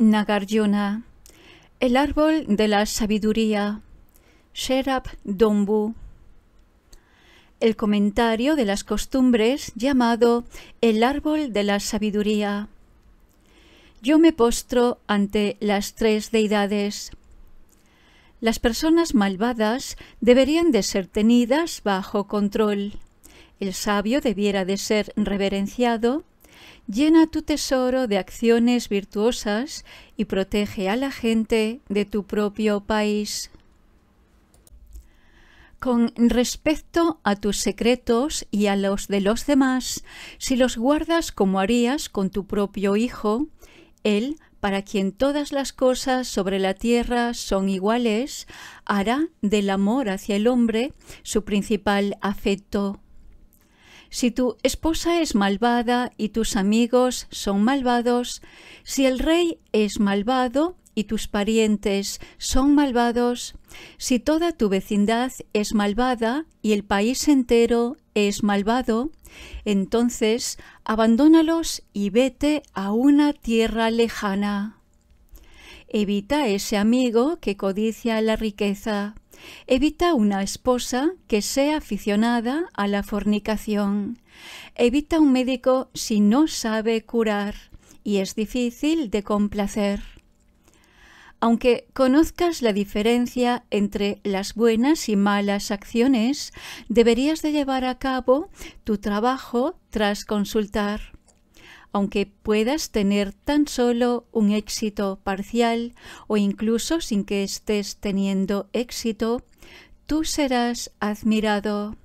Nagarjuna, el árbol de la sabiduría, Sherab Dombu. El comentario de las costumbres llamado el árbol de la sabiduría. Yo me postro ante las tres deidades. Las personas malvadas deberían de ser tenidas bajo control. El sabio debiera de ser reverenciado Llena tu tesoro de acciones virtuosas y protege a la gente de tu propio país. Con respecto a tus secretos y a los de los demás, si los guardas como harías con tu propio hijo, él, para quien todas las cosas sobre la tierra son iguales, hará del amor hacia el hombre su principal afecto si tu esposa es malvada y tus amigos son malvados, si el rey es malvado y tus parientes son malvados, si toda tu vecindad es malvada y el país entero es malvado, entonces abandónalos y vete a una tierra lejana. Evita ese amigo que codicia la riqueza Evita una esposa que sea aficionada a la fornicación. Evita un médico si no sabe curar y es difícil de complacer. Aunque conozcas la diferencia entre las buenas y malas acciones, deberías de llevar a cabo tu trabajo tras consultar aunque puedas tener tan solo un éxito parcial o incluso sin que estés teniendo éxito, tú serás admirado.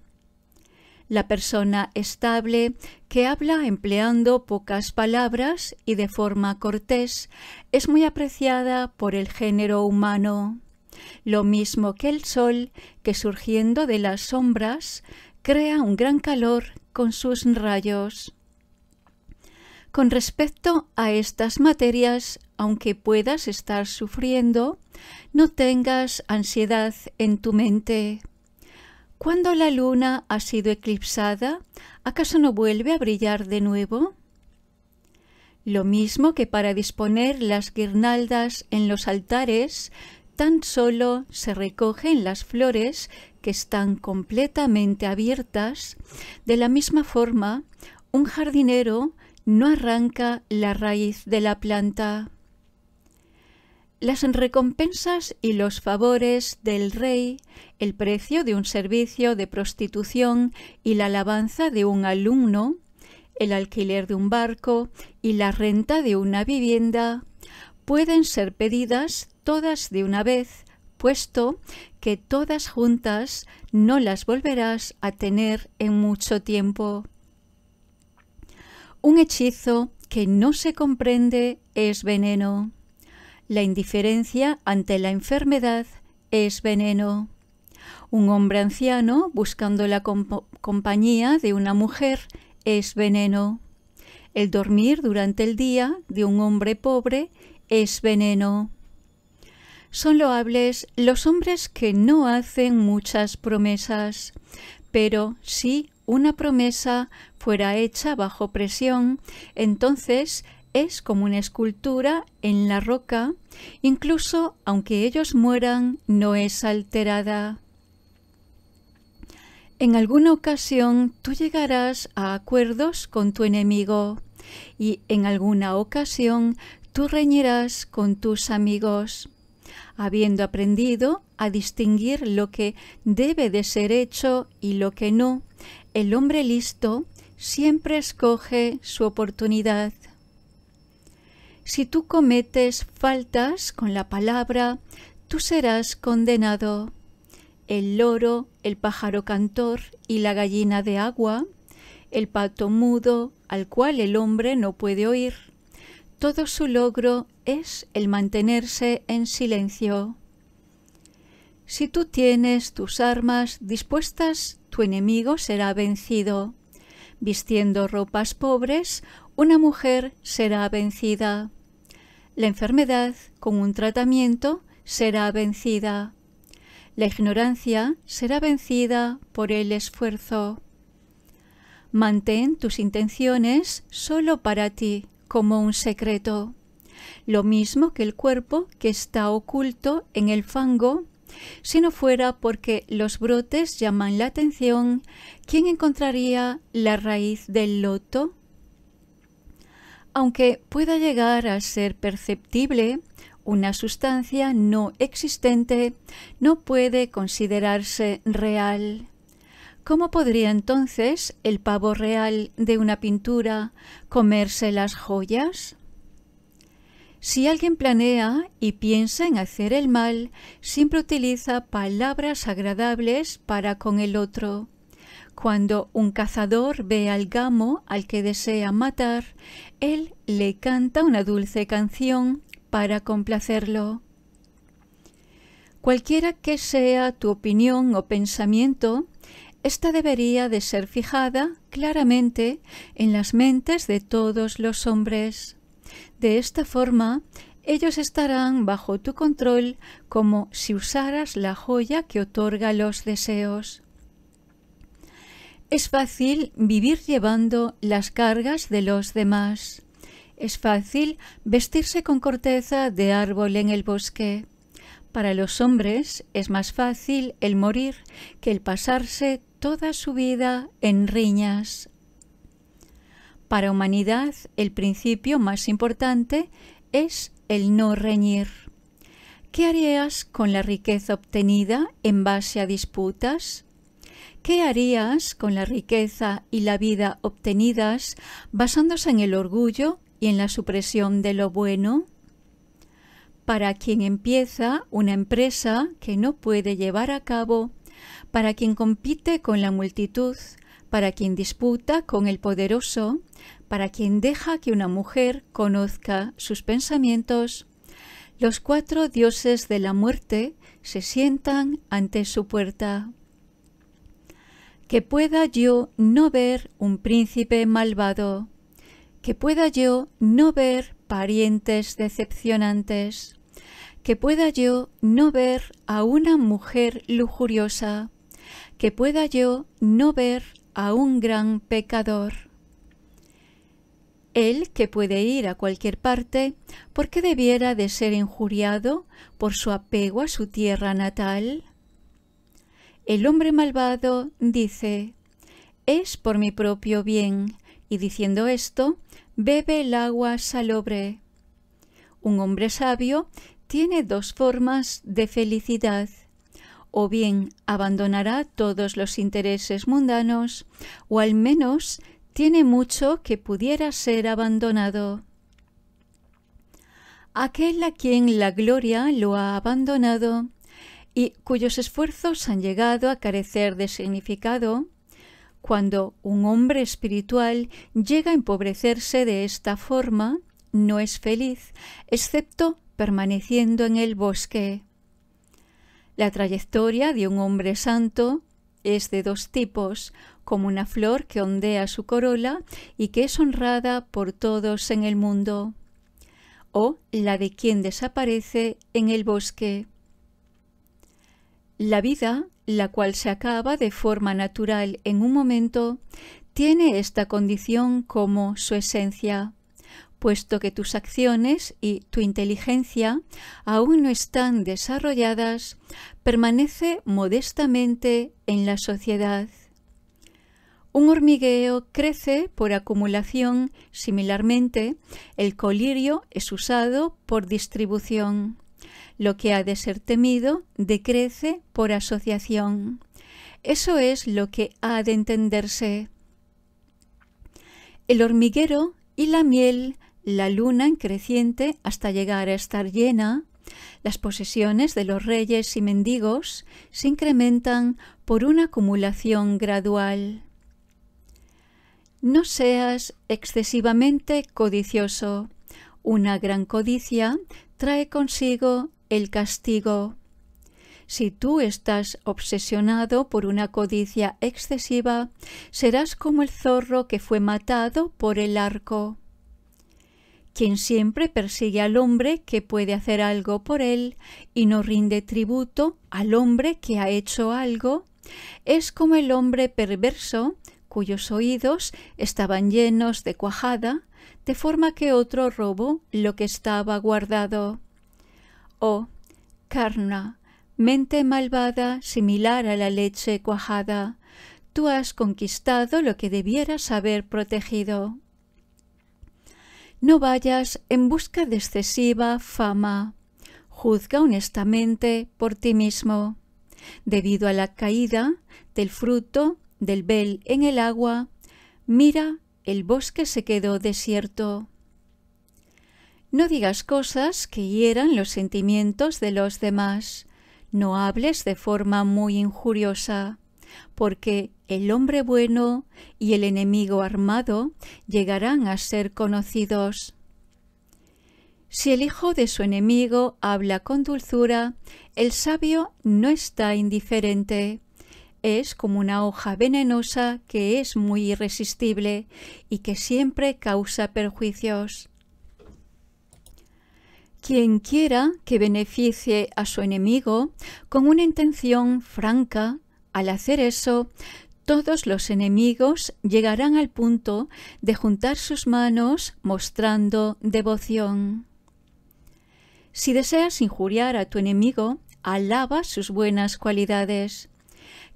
La persona estable que habla empleando pocas palabras y de forma cortés es muy apreciada por el género humano, lo mismo que el sol que surgiendo de las sombras crea un gran calor con sus rayos. Con respecto a estas materias, aunque puedas estar sufriendo, no tengas ansiedad en tu mente. Cuando la luna ha sido eclipsada, ¿acaso no vuelve a brillar de nuevo? Lo mismo que para disponer las guirnaldas en los altares, tan solo se recogen las flores que están completamente abiertas, de la misma forma, un jardinero no arranca la raíz de la planta. Las recompensas y los favores del rey, el precio de un servicio de prostitución y la alabanza de un alumno, el alquiler de un barco y la renta de una vivienda, pueden ser pedidas todas de una vez, puesto que todas juntas no las volverás a tener en mucho tiempo. Un hechizo que no se comprende es veneno. La indiferencia ante la enfermedad es veneno. Un hombre anciano buscando la compañía de una mujer es veneno. El dormir durante el día de un hombre pobre es veneno. Son loables los hombres que no hacen muchas promesas, pero sí una promesa fuera hecha bajo presión, entonces es como una escultura en la roca, incluso aunque ellos mueran, no es alterada. En alguna ocasión tú llegarás a acuerdos con tu enemigo y en alguna ocasión tú reñirás con tus amigos habiendo aprendido a distinguir lo que debe de ser hecho y lo que no, el hombre listo siempre escoge su oportunidad. Si tú cometes faltas con la palabra, tú serás condenado. El loro, el pájaro cantor y la gallina de agua, el pato mudo al cual el hombre no puede oír, todo su logro es el mantenerse en silencio. Si tú tienes tus armas dispuestas, tu enemigo será vencido. Vistiendo ropas pobres, una mujer será vencida. La enfermedad, con un tratamiento, será vencida. La ignorancia será vencida por el esfuerzo. Mantén tus intenciones solo para ti como un secreto, lo mismo que el cuerpo que está oculto en el fango, si no fuera porque los brotes llaman la atención, ¿quién encontraría la raíz del loto? Aunque pueda llegar a ser perceptible, una sustancia no existente no puede considerarse real. ¿Cómo podría entonces el pavo real de una pintura comerse las joyas? Si alguien planea y piensa en hacer el mal, siempre utiliza palabras agradables para con el otro. Cuando un cazador ve al gamo al que desea matar, él le canta una dulce canción para complacerlo. Cualquiera que sea tu opinión o pensamiento, esta debería de ser fijada claramente en las mentes de todos los hombres. De esta forma, ellos estarán bajo tu control como si usaras la joya que otorga los deseos. Es fácil vivir llevando las cargas de los demás. Es fácil vestirse con corteza de árbol en el bosque. Para los hombres es más fácil el morir que el pasarse toda su vida en riñas. Para humanidad, el principio más importante es el no reñir. ¿Qué harías con la riqueza obtenida en base a disputas? ¿Qué harías con la riqueza y la vida obtenidas basándose en el orgullo y en la supresión de lo bueno? Para quien empieza una empresa que no puede llevar a cabo, para quien compite con la multitud, para quien disputa con el poderoso, para quien deja que una mujer conozca sus pensamientos, los cuatro dioses de la muerte se sientan ante su puerta. Que pueda yo no ver un príncipe malvado, que pueda yo no ver parientes decepcionantes, que pueda yo no ver a una mujer lujuriosa, que pueda yo no ver a un gran pecador. el que puede ir a cualquier parte, ¿por qué debiera de ser injuriado por su apego a su tierra natal? El hombre malvado dice, es por mi propio bien, y diciendo esto, bebe el agua salobre. Un hombre sabio tiene dos formas de felicidad o bien abandonará todos los intereses mundanos, o al menos tiene mucho que pudiera ser abandonado. Aquel a quien la gloria lo ha abandonado y cuyos esfuerzos han llegado a carecer de significado, cuando un hombre espiritual llega a empobrecerse de esta forma, no es feliz, excepto permaneciendo en el bosque. La trayectoria de un hombre santo es de dos tipos, como una flor que ondea su corola y que es honrada por todos en el mundo, o la de quien desaparece en el bosque. La vida, la cual se acaba de forma natural en un momento, tiene esta condición como su esencia puesto que tus acciones y tu inteligencia aún no están desarrolladas, permanece modestamente en la sociedad. Un hormigueo crece por acumulación, similarmente, el colirio es usado por distribución. Lo que ha de ser temido decrece por asociación. Eso es lo que ha de entenderse. El hormiguero y la miel la luna en creciente hasta llegar a estar llena, las posesiones de los reyes y mendigos se incrementan por una acumulación gradual. No seas excesivamente codicioso. Una gran codicia trae consigo el castigo. Si tú estás obsesionado por una codicia excesiva, serás como el zorro que fue matado por el arco quien siempre persigue al hombre que puede hacer algo por él y no rinde tributo al hombre que ha hecho algo, es como el hombre perverso cuyos oídos estaban llenos de cuajada, de forma que otro robó lo que estaba guardado. Oh, carna, mente malvada similar a la leche cuajada, tú has conquistado lo que debieras haber protegido. No vayas en busca de excesiva fama. Juzga honestamente por ti mismo. Debido a la caída del fruto del bel en el agua, mira, el bosque se quedó desierto. No digas cosas que hieran los sentimientos de los demás. No hables de forma muy injuriosa porque el hombre bueno y el enemigo armado llegarán a ser conocidos. Si el hijo de su enemigo habla con dulzura, el sabio no está indiferente. Es como una hoja venenosa que es muy irresistible y que siempre causa perjuicios. Quien quiera que beneficie a su enemigo con una intención franca al hacer eso, todos los enemigos llegarán al punto de juntar sus manos mostrando devoción. Si deseas injuriar a tu enemigo, alaba sus buenas cualidades.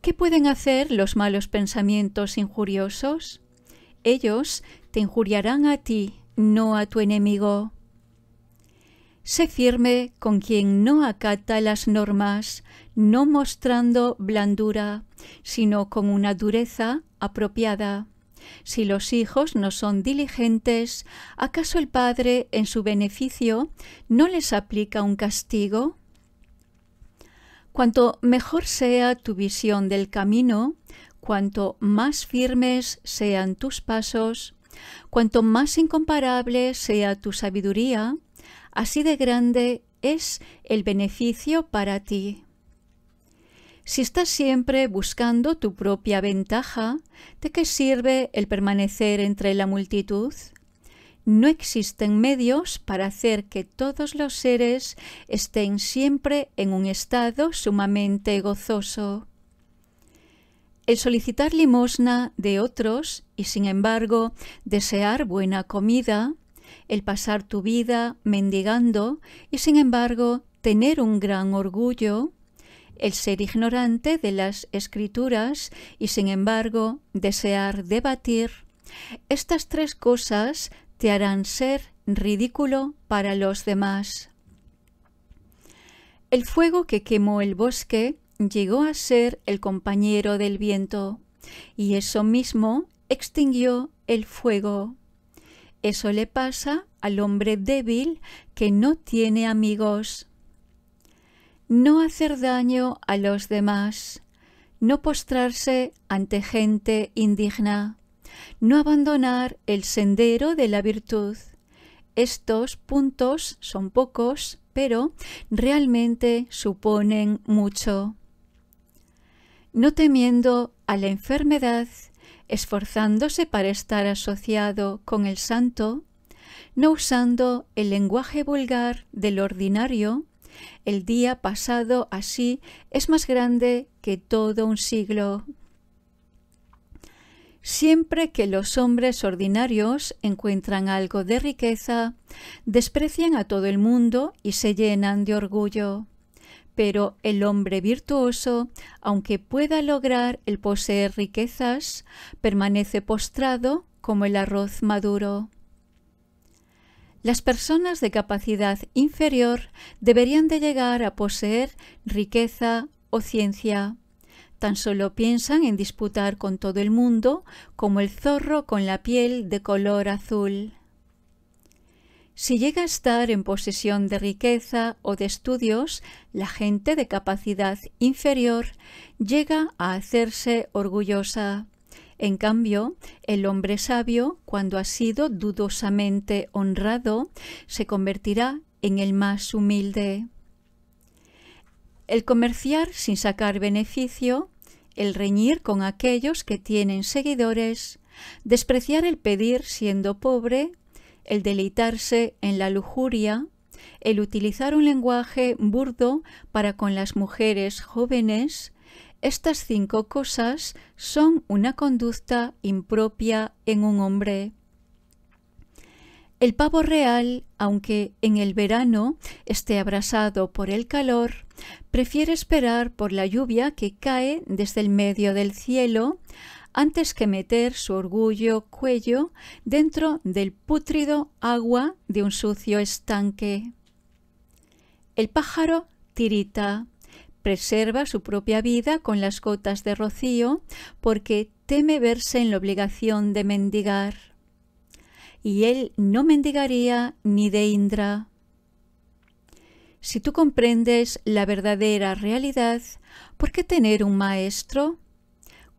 ¿Qué pueden hacer los malos pensamientos injuriosos? Ellos te injuriarán a ti, no a tu enemigo. Sé firme con quien no acata las normas, no mostrando blandura, sino con una dureza apropiada. Si los hijos no son diligentes, ¿acaso el padre, en su beneficio, no les aplica un castigo? Cuanto mejor sea tu visión del camino, cuanto más firmes sean tus pasos, cuanto más incomparable sea tu sabiduría, Así de grande es el beneficio para ti. Si estás siempre buscando tu propia ventaja, ¿de qué sirve el permanecer entre la multitud? No existen medios para hacer que todos los seres estén siempre en un estado sumamente gozoso. El solicitar limosna de otros y sin embargo desear buena comida el pasar tu vida mendigando y sin embargo tener un gran orgullo, el ser ignorante de las escrituras y sin embargo desear debatir, estas tres cosas te harán ser ridículo para los demás. El fuego que quemó el bosque llegó a ser el compañero del viento, y eso mismo extinguió el fuego. Eso le pasa al hombre débil que no tiene amigos. No hacer daño a los demás. No postrarse ante gente indigna. No abandonar el sendero de la virtud. Estos puntos son pocos, pero realmente suponen mucho. No temiendo a la enfermedad, esforzándose para estar asociado con el santo, no usando el lenguaje vulgar del ordinario, el día pasado así es más grande que todo un siglo. Siempre que los hombres ordinarios encuentran algo de riqueza, desprecian a todo el mundo y se llenan de orgullo. Pero el hombre virtuoso, aunque pueda lograr el poseer riquezas, permanece postrado como el arroz maduro. Las personas de capacidad inferior deberían de llegar a poseer riqueza o ciencia. Tan solo piensan en disputar con todo el mundo como el zorro con la piel de color azul. Si llega a estar en posesión de riqueza o de estudios, la gente de capacidad inferior llega a hacerse orgullosa. En cambio, el hombre sabio, cuando ha sido dudosamente honrado, se convertirá en el más humilde. El comerciar sin sacar beneficio, el reñir con aquellos que tienen seguidores, despreciar el pedir siendo pobre el deleitarse en la lujuria, el utilizar un lenguaje burdo para con las mujeres jóvenes, estas cinco cosas son una conducta impropia en un hombre. El pavo real, aunque en el verano esté abrasado por el calor, prefiere esperar por la lluvia que cae desde el medio del cielo antes que meter su orgullo cuello dentro del pútrido agua de un sucio estanque. El pájaro tirita, preserva su propia vida con las gotas de rocío porque teme verse en la obligación de mendigar. Y él no mendigaría ni de Indra. Si tú comprendes la verdadera realidad, ¿por qué tener un maestro?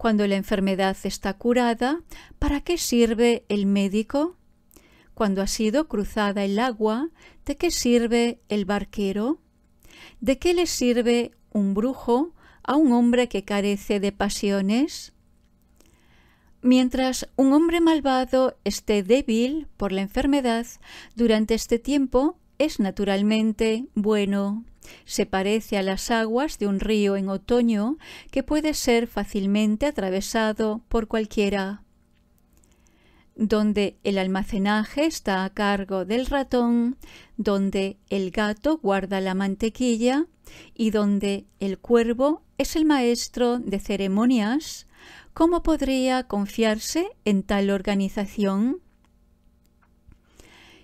Cuando la enfermedad está curada, ¿para qué sirve el médico? Cuando ha sido cruzada el agua, ¿de qué sirve el barquero? ¿De qué le sirve un brujo a un hombre que carece de pasiones? Mientras un hombre malvado esté débil por la enfermedad, durante este tiempo es naturalmente bueno. Se parece a las aguas de un río en otoño que puede ser fácilmente atravesado por cualquiera. Donde el almacenaje está a cargo del ratón, donde el gato guarda la mantequilla y donde el cuervo es el maestro de ceremonias, ¿cómo podría confiarse en tal organización?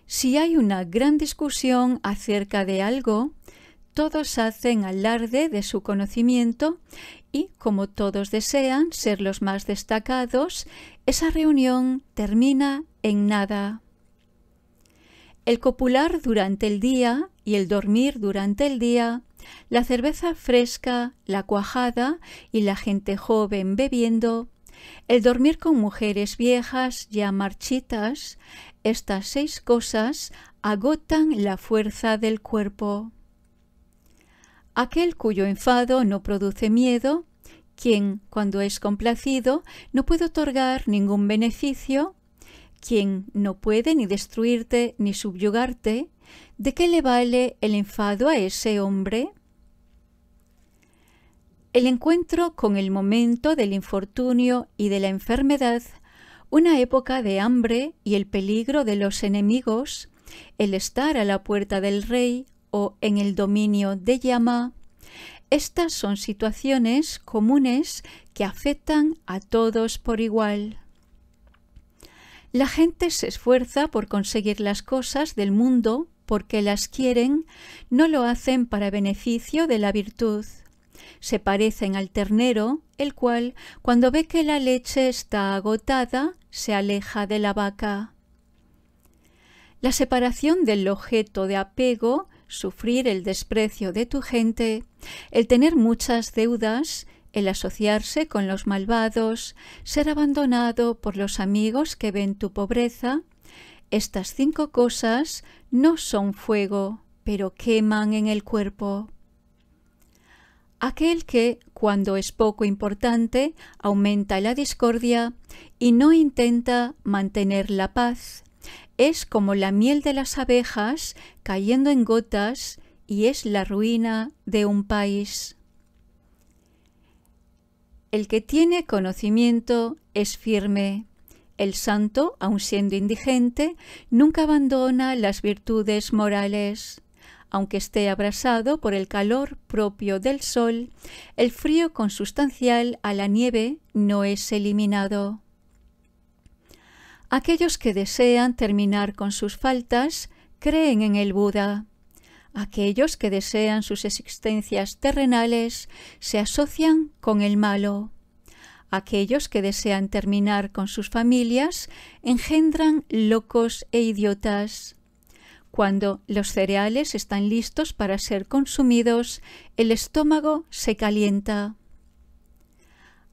Si hay una gran discusión acerca de algo, todos hacen alarde de su conocimiento y, como todos desean ser los más destacados, esa reunión termina en nada. El copular durante el día y el dormir durante el día, la cerveza fresca, la cuajada y la gente joven bebiendo, el dormir con mujeres viejas ya marchitas, estas seis cosas agotan la fuerza del cuerpo. Aquel cuyo enfado no produce miedo, quien, cuando es complacido, no puede otorgar ningún beneficio, quien no puede ni destruirte ni subyugarte, ¿de qué le vale el enfado a ese hombre? El encuentro con el momento del infortunio y de la enfermedad una época de hambre y el peligro de los enemigos, el estar a la puerta del rey o en el dominio de Yama, estas son situaciones comunes que afectan a todos por igual. La gente se esfuerza por conseguir las cosas del mundo porque las quieren, no lo hacen para beneficio de la virtud. Se parecen al ternero, el cual, cuando ve que la leche está agotada, se aleja de la vaca. La separación del objeto de apego, sufrir el desprecio de tu gente, el tener muchas deudas, el asociarse con los malvados, ser abandonado por los amigos que ven tu pobreza, estas cinco cosas no son fuego, pero queman en el cuerpo aquel que, cuando es poco importante, aumenta la discordia y no intenta mantener la paz. Es como la miel de las abejas cayendo en gotas y es la ruina de un país. El que tiene conocimiento es firme. El santo, aun siendo indigente, nunca abandona las virtudes morales aunque esté abrasado por el calor propio del sol, el frío consustancial a la nieve no es eliminado. Aquellos que desean terminar con sus faltas creen en el Buda. Aquellos que desean sus existencias terrenales se asocian con el malo. Aquellos que desean terminar con sus familias engendran locos e idiotas. Cuando los cereales están listos para ser consumidos, el estómago se calienta.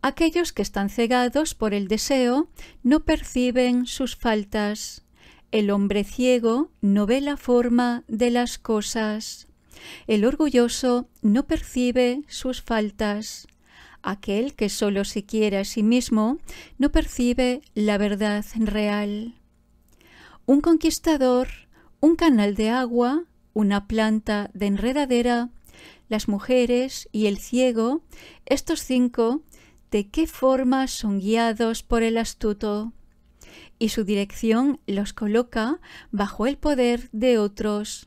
Aquellos que están cegados por el deseo no perciben sus faltas. El hombre ciego no ve la forma de las cosas. El orgulloso no percibe sus faltas. Aquel que solo se quiere a sí mismo no percibe la verdad real. Un conquistador un canal de agua, una planta de enredadera, las mujeres y el ciego, estos cinco, ¿de qué forma son guiados por el astuto? Y su dirección los coloca bajo el poder de otros.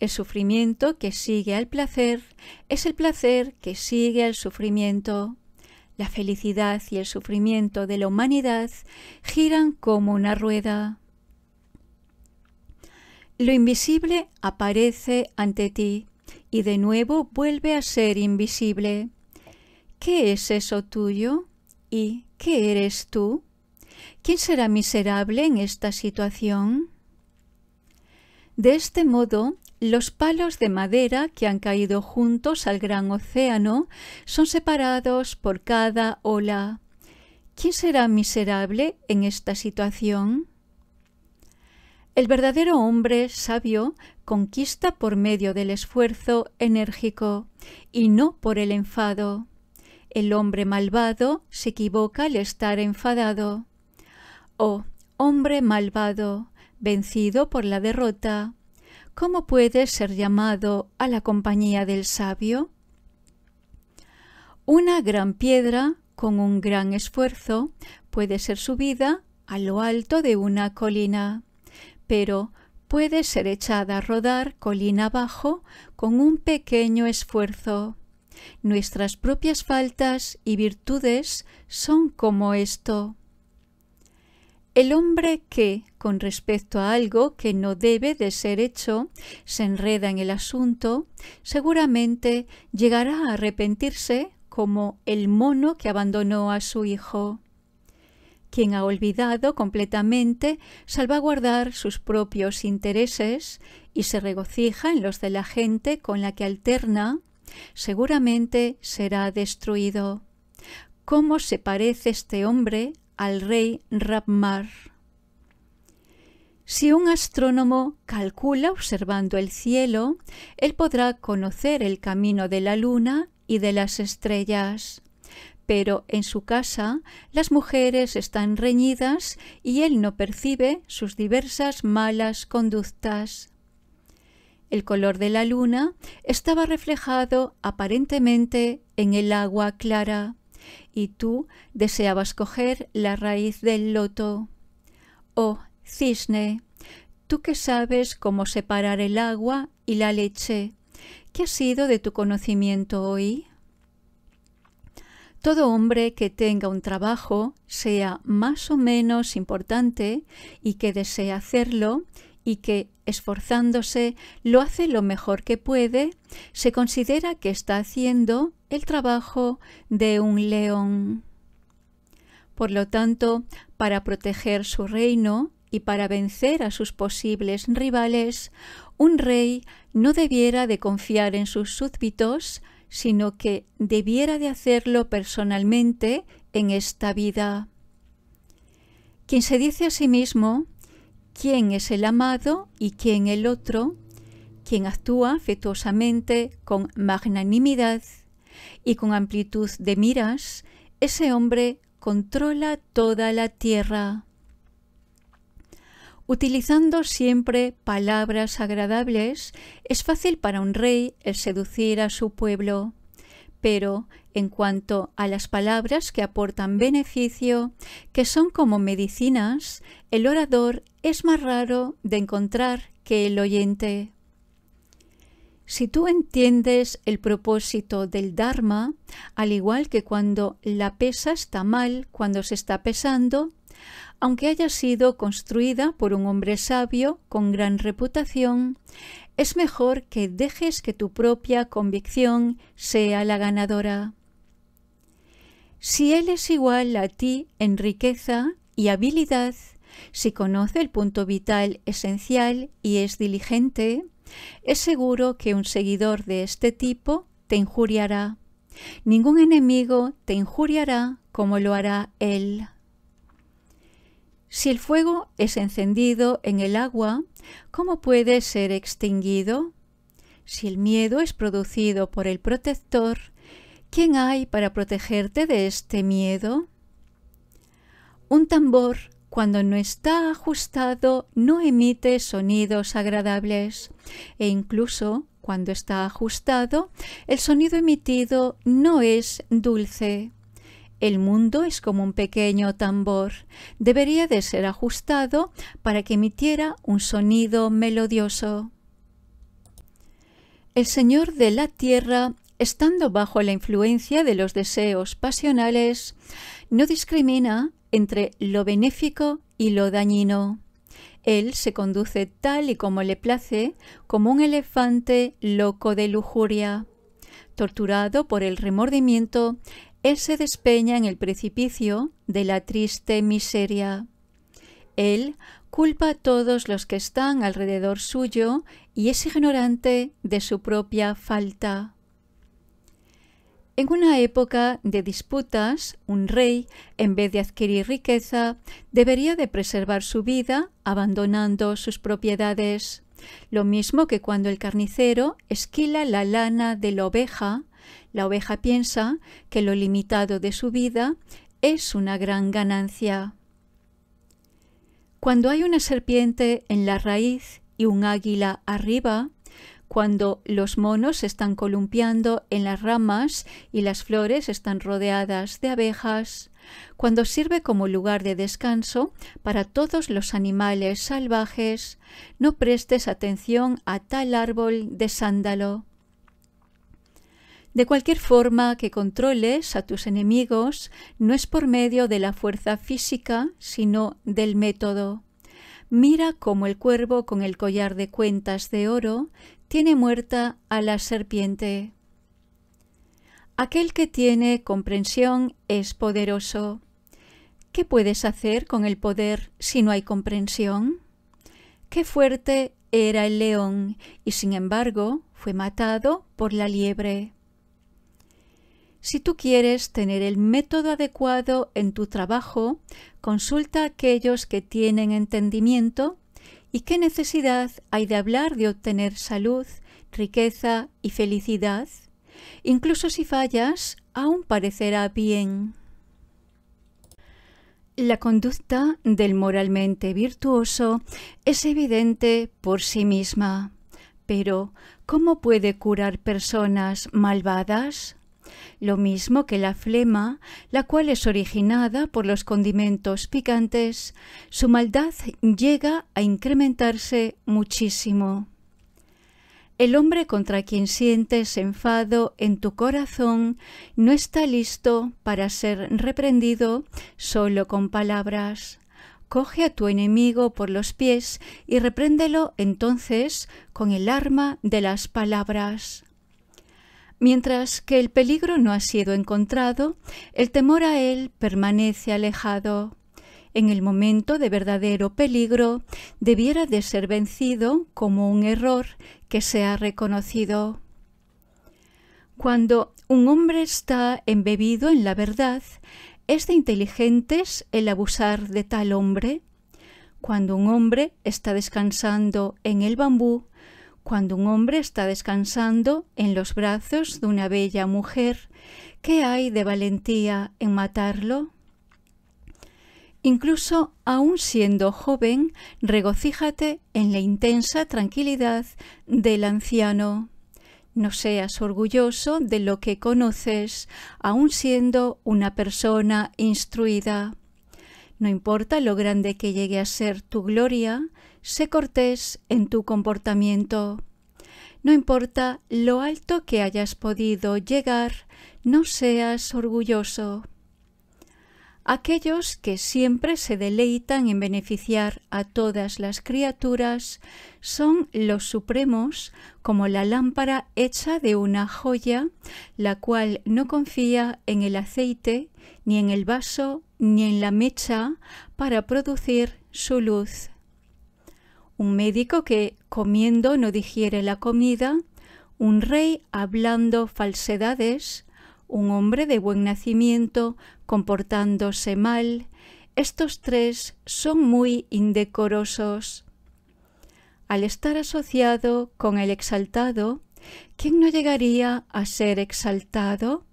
El sufrimiento que sigue al placer es el placer que sigue al sufrimiento. La felicidad y el sufrimiento de la humanidad giran como una rueda. Lo invisible aparece ante ti y de nuevo vuelve a ser invisible. ¿Qué es eso tuyo? ¿Y qué eres tú? ¿Quién será miserable en esta situación? De este modo, los palos de madera que han caído juntos al gran océano son separados por cada ola. ¿Quién será miserable en esta situación? El verdadero hombre sabio conquista por medio del esfuerzo enérgico y no por el enfado. El hombre malvado se equivoca al estar enfadado. Oh, hombre malvado, vencido por la derrota, ¿cómo puede ser llamado a la compañía del sabio? Una gran piedra, con un gran esfuerzo, puede ser subida a lo alto de una colina pero puede ser echada a rodar colina abajo con un pequeño esfuerzo. Nuestras propias faltas y virtudes son como esto. El hombre que, con respecto a algo que no debe de ser hecho, se enreda en el asunto, seguramente llegará a arrepentirse como el mono que abandonó a su hijo quien ha olvidado completamente salvaguardar sus propios intereses y se regocija en los de la gente con la que alterna, seguramente será destruido. ¿Cómo se parece este hombre al rey Rabmar? Si un astrónomo calcula observando el cielo, él podrá conocer el camino de la luna y de las estrellas pero en su casa las mujeres están reñidas y él no percibe sus diversas malas conductas. El color de la luna estaba reflejado aparentemente en el agua clara, y tú deseabas coger la raíz del loto. Oh, cisne, tú que sabes cómo separar el agua y la leche, ¿qué ha sido de tu conocimiento hoy? Todo hombre que tenga un trabajo, sea más o menos importante, y que desee hacerlo, y que, esforzándose, lo hace lo mejor que puede, se considera que está haciendo el trabajo de un león. Por lo tanto, para proteger su reino y para vencer a sus posibles rivales, un rey no debiera de confiar en sus súbditos, sino que debiera de hacerlo personalmente en esta vida. Quien se dice a sí mismo quién es el amado y quién el otro, quien actúa afectuosamente con magnanimidad y con amplitud de miras, ese hombre controla toda la tierra. Utilizando siempre palabras agradables, es fácil para un rey el seducir a su pueblo. Pero en cuanto a las palabras que aportan beneficio, que son como medicinas, el orador es más raro de encontrar que el oyente. Si tú entiendes el propósito del Dharma, al igual que cuando la pesa está mal, cuando se está pesando, aunque haya sido construida por un hombre sabio con gran reputación, es mejor que dejes que tu propia convicción sea la ganadora. Si él es igual a ti en riqueza y habilidad, si conoce el punto vital esencial y es diligente, es seguro que un seguidor de este tipo te injuriará. Ningún enemigo te injuriará como lo hará él. Si el fuego es encendido en el agua, ¿cómo puede ser extinguido? Si el miedo es producido por el protector, ¿quién hay para protegerte de este miedo? Un tambor, cuando no está ajustado, no emite sonidos agradables e incluso cuando está ajustado, el sonido emitido no es dulce. El mundo es como un pequeño tambor. Debería de ser ajustado para que emitiera un sonido melodioso. El Señor de la Tierra, estando bajo la influencia de los deseos pasionales, no discrimina entre lo benéfico y lo dañino. Él se conduce tal y como le place, como un elefante loco de lujuria. Torturado por el remordimiento, él se despeña en el precipicio de la triste miseria. Él culpa a todos los que están alrededor suyo y es ignorante de su propia falta. En una época de disputas, un rey, en vez de adquirir riqueza, debería de preservar su vida abandonando sus propiedades. Lo mismo que cuando el carnicero esquila la lana de la oveja, la oveja piensa que lo limitado de su vida es una gran ganancia. Cuando hay una serpiente en la raíz y un águila arriba, cuando los monos están columpiando en las ramas y las flores están rodeadas de abejas, cuando sirve como lugar de descanso para todos los animales salvajes, no prestes atención a tal árbol de sándalo. De cualquier forma que controles a tus enemigos no es por medio de la fuerza física, sino del método. Mira cómo el cuervo con el collar de cuentas de oro tiene muerta a la serpiente. Aquel que tiene comprensión es poderoso. ¿Qué puedes hacer con el poder si no hay comprensión? Qué fuerte era el león y sin embargo fue matado por la liebre. Si tú quieres tener el método adecuado en tu trabajo, consulta a aquellos que tienen entendimiento y qué necesidad hay de hablar de obtener salud, riqueza y felicidad. Incluso si fallas, aún parecerá bien. La conducta del moralmente virtuoso es evidente por sí misma, pero ¿cómo puede curar personas malvadas? lo mismo que la flema, la cual es originada por los condimentos picantes, su maldad llega a incrementarse muchísimo. El hombre contra quien sientes enfado en tu corazón no está listo para ser reprendido solo con palabras. Coge a tu enemigo por los pies y repréndelo entonces con el arma de las palabras. Mientras que el peligro no ha sido encontrado, el temor a él permanece alejado. En el momento de verdadero peligro, debiera de ser vencido como un error que se ha reconocido. Cuando un hombre está embebido en la verdad, es de inteligentes el abusar de tal hombre. Cuando un hombre está descansando en el bambú, cuando un hombre está descansando en los brazos de una bella mujer, ¿qué hay de valentía en matarlo? Incluso aún siendo joven, regocíjate en la intensa tranquilidad del anciano. No seas orgulloso de lo que conoces, aun siendo una persona instruida. No importa lo grande que llegue a ser tu gloria, Sé cortés en tu comportamiento. No importa lo alto que hayas podido llegar, no seas orgulloso. Aquellos que siempre se deleitan en beneficiar a todas las criaturas son los supremos como la lámpara hecha de una joya, la cual no confía en el aceite, ni en el vaso, ni en la mecha para producir su luz un médico que comiendo no digiere la comida, un rey hablando falsedades, un hombre de buen nacimiento comportándose mal, estos tres son muy indecorosos. Al estar asociado con el exaltado, ¿quién no llegaría a ser exaltado?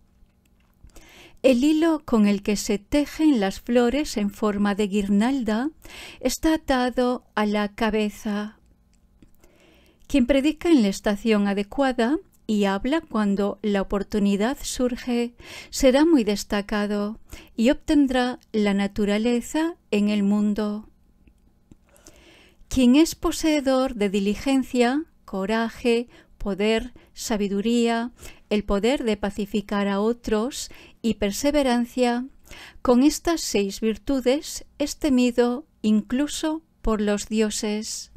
El hilo con el que se tejen las flores en forma de guirnalda está atado a la cabeza. Quien predica en la estación adecuada y habla cuando la oportunidad surge, será muy destacado y obtendrá la naturaleza en el mundo. Quien es poseedor de diligencia, coraje, poder, sabiduría, el poder de pacificar a otros y perseverancia, con estas seis virtudes es temido incluso por los dioses.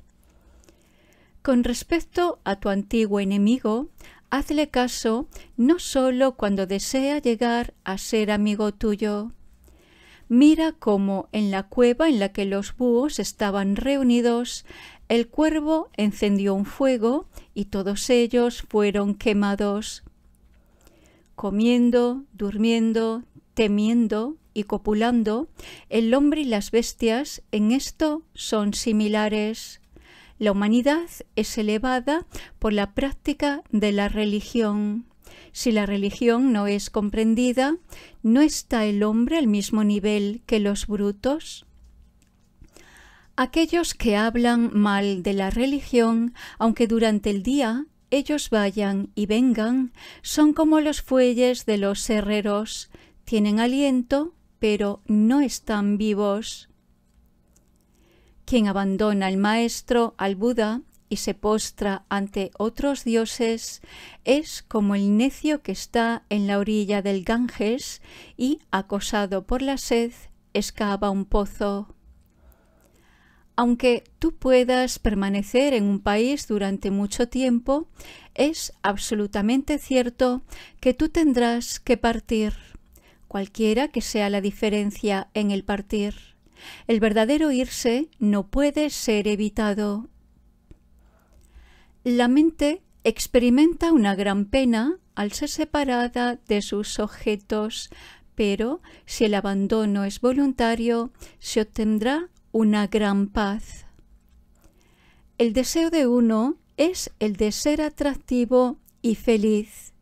Con respecto a tu antiguo enemigo, hazle caso no sólo cuando desea llegar a ser amigo tuyo. Mira cómo en la cueva en la que los búhos estaban reunidos, el cuervo encendió un fuego y todos ellos fueron quemados. Comiendo, durmiendo, temiendo y copulando, el hombre y las bestias en esto son similares. La humanidad es elevada por la práctica de la religión. Si la religión no es comprendida, ¿no está el hombre al mismo nivel que los brutos? Aquellos que hablan mal de la religión, aunque durante el día ellos vayan y vengan, son como los fuelles de los herreros, tienen aliento, pero no están vivos. Quien abandona al maestro, al Buda, y se postra ante otros dioses, es como el necio que está en la orilla del Ganges y, acosado por la sed, excava un pozo aunque tú puedas permanecer en un país durante mucho tiempo, es absolutamente cierto que tú tendrás que partir, cualquiera que sea la diferencia en el partir. El verdadero irse no puede ser evitado. La mente experimenta una gran pena al ser separada de sus objetos, pero si el abandono es voluntario, se obtendrá una gran paz. El deseo de uno es el de ser atractivo y feliz.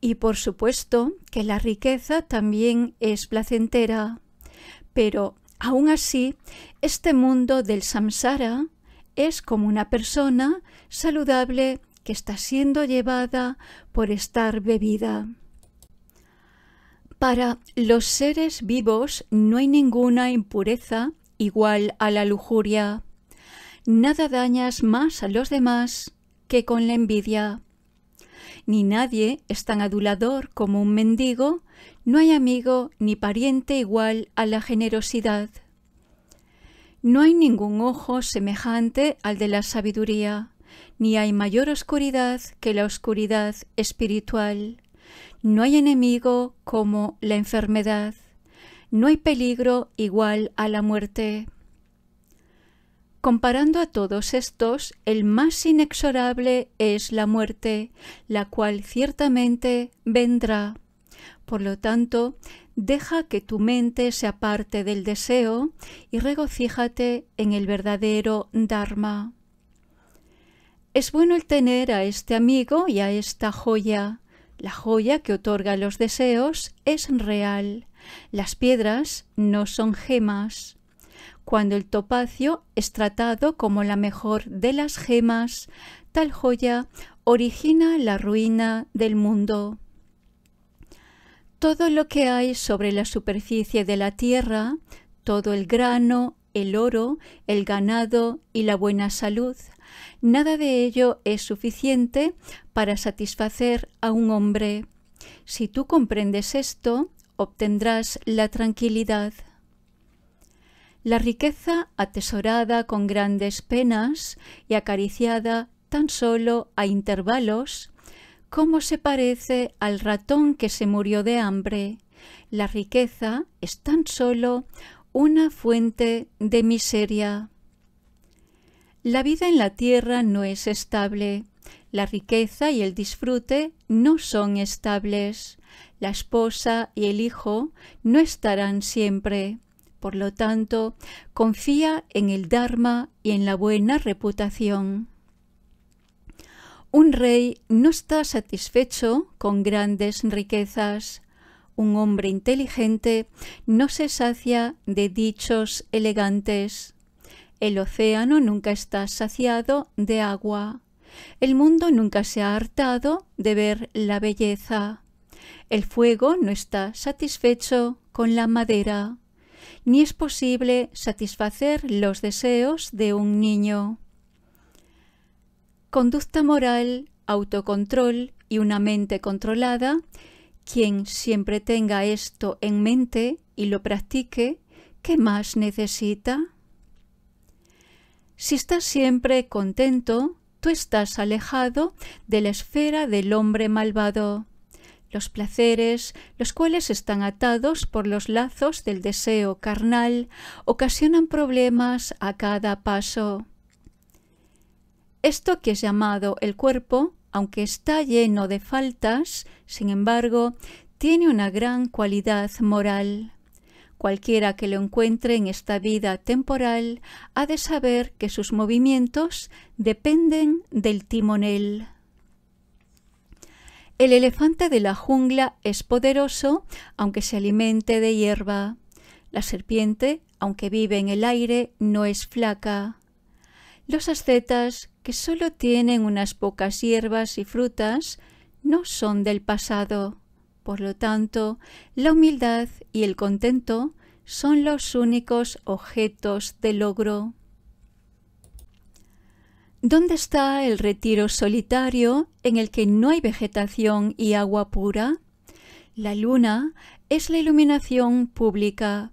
Y por supuesto que la riqueza también es placentera. Pero aún así, este mundo del samsara es como una persona saludable que está siendo llevada por estar bebida. Para los seres vivos no hay ninguna impureza igual a la lujuria. Nada dañas más a los demás que con la envidia. Ni nadie es tan adulador como un mendigo, no hay amigo ni pariente igual a la generosidad. No hay ningún ojo semejante al de la sabiduría, ni hay mayor oscuridad que la oscuridad espiritual. No hay enemigo como la enfermedad. No hay peligro igual a la muerte. Comparando a todos estos, el más inexorable es la muerte, la cual ciertamente vendrá. Por lo tanto, deja que tu mente se aparte del deseo y regocíjate en el verdadero Dharma. Es bueno el tener a este amigo y a esta joya. La joya que otorga los deseos es real. Las piedras no son gemas. Cuando el topacio es tratado como la mejor de las gemas, tal joya origina la ruina del mundo. Todo lo que hay sobre la superficie de la tierra, todo el grano, el oro, el ganado y la buena salud, nada de ello es suficiente para satisfacer a un hombre. Si tú comprendes esto, obtendrás la tranquilidad. La riqueza atesorada con grandes penas y acariciada tan solo a intervalos, como se parece al ratón que se murió de hambre. La riqueza es tan solo una fuente de miseria. La vida en la tierra no es estable. La riqueza y el disfrute no son estables la esposa y el hijo no estarán siempre. Por lo tanto, confía en el Dharma y en la buena reputación. Un rey no está satisfecho con grandes riquezas. Un hombre inteligente no se sacia de dichos elegantes. El océano nunca está saciado de agua. El mundo nunca se ha hartado de ver la belleza. El fuego no está satisfecho con la madera, ni es posible satisfacer los deseos de un niño. Conducta moral, autocontrol y una mente controlada, quien siempre tenga esto en mente y lo practique, ¿qué más necesita? Si estás siempre contento, tú estás alejado de la esfera del hombre malvado los placeres, los cuales están atados por los lazos del deseo carnal, ocasionan problemas a cada paso. Esto que es llamado el cuerpo, aunque está lleno de faltas, sin embargo, tiene una gran cualidad moral. Cualquiera que lo encuentre en esta vida temporal ha de saber que sus movimientos dependen del timonel. El elefante de la jungla es poderoso aunque se alimente de hierba. La serpiente, aunque vive en el aire, no es flaca. Los ascetas, que solo tienen unas pocas hierbas y frutas, no son del pasado. Por lo tanto, la humildad y el contento son los únicos objetos de logro. ¿Dónde está el retiro solitario en el que no hay vegetación y agua pura? La luna es la iluminación pública.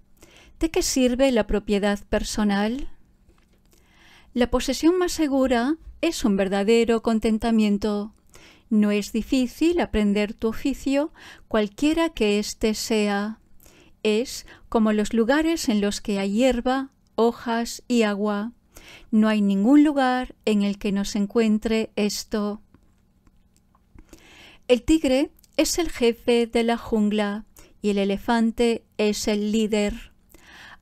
¿De qué sirve la propiedad personal? La posesión más segura es un verdadero contentamiento. No es difícil aprender tu oficio, cualquiera que éste sea. Es como los lugares en los que hay hierba, hojas y agua. No hay ningún lugar en el que no se encuentre esto. El tigre es el jefe de la jungla y el elefante es el líder.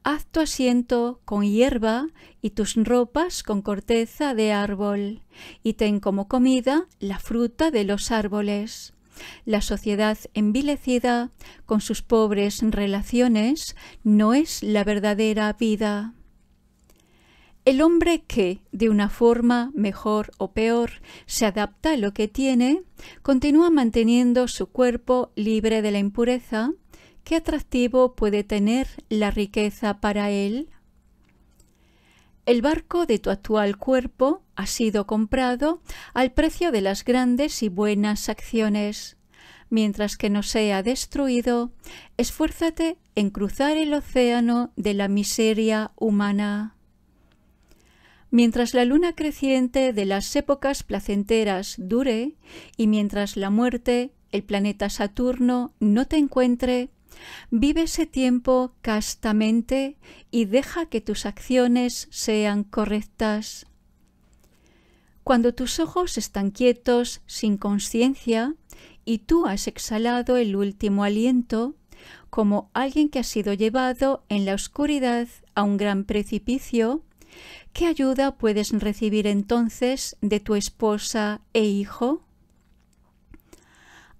Haz tu asiento con hierba y tus ropas con corteza de árbol, y ten como comida la fruta de los árboles. La sociedad envilecida, con sus pobres relaciones, no es la verdadera vida. El hombre que, de una forma mejor o peor, se adapta a lo que tiene, continúa manteniendo su cuerpo libre de la impureza. ¿Qué atractivo puede tener la riqueza para él? El barco de tu actual cuerpo ha sido comprado al precio de las grandes y buenas acciones. Mientras que no sea destruido, esfuérzate en cruzar el océano de la miseria humana. Mientras la luna creciente de las épocas placenteras dure, y mientras la muerte, el planeta Saturno, no te encuentre, vive ese tiempo castamente y deja que tus acciones sean correctas. Cuando tus ojos están quietos, sin conciencia, y tú has exhalado el último aliento, como alguien que ha sido llevado en la oscuridad a un gran precipicio, ¿Qué ayuda puedes recibir entonces de tu esposa e hijo?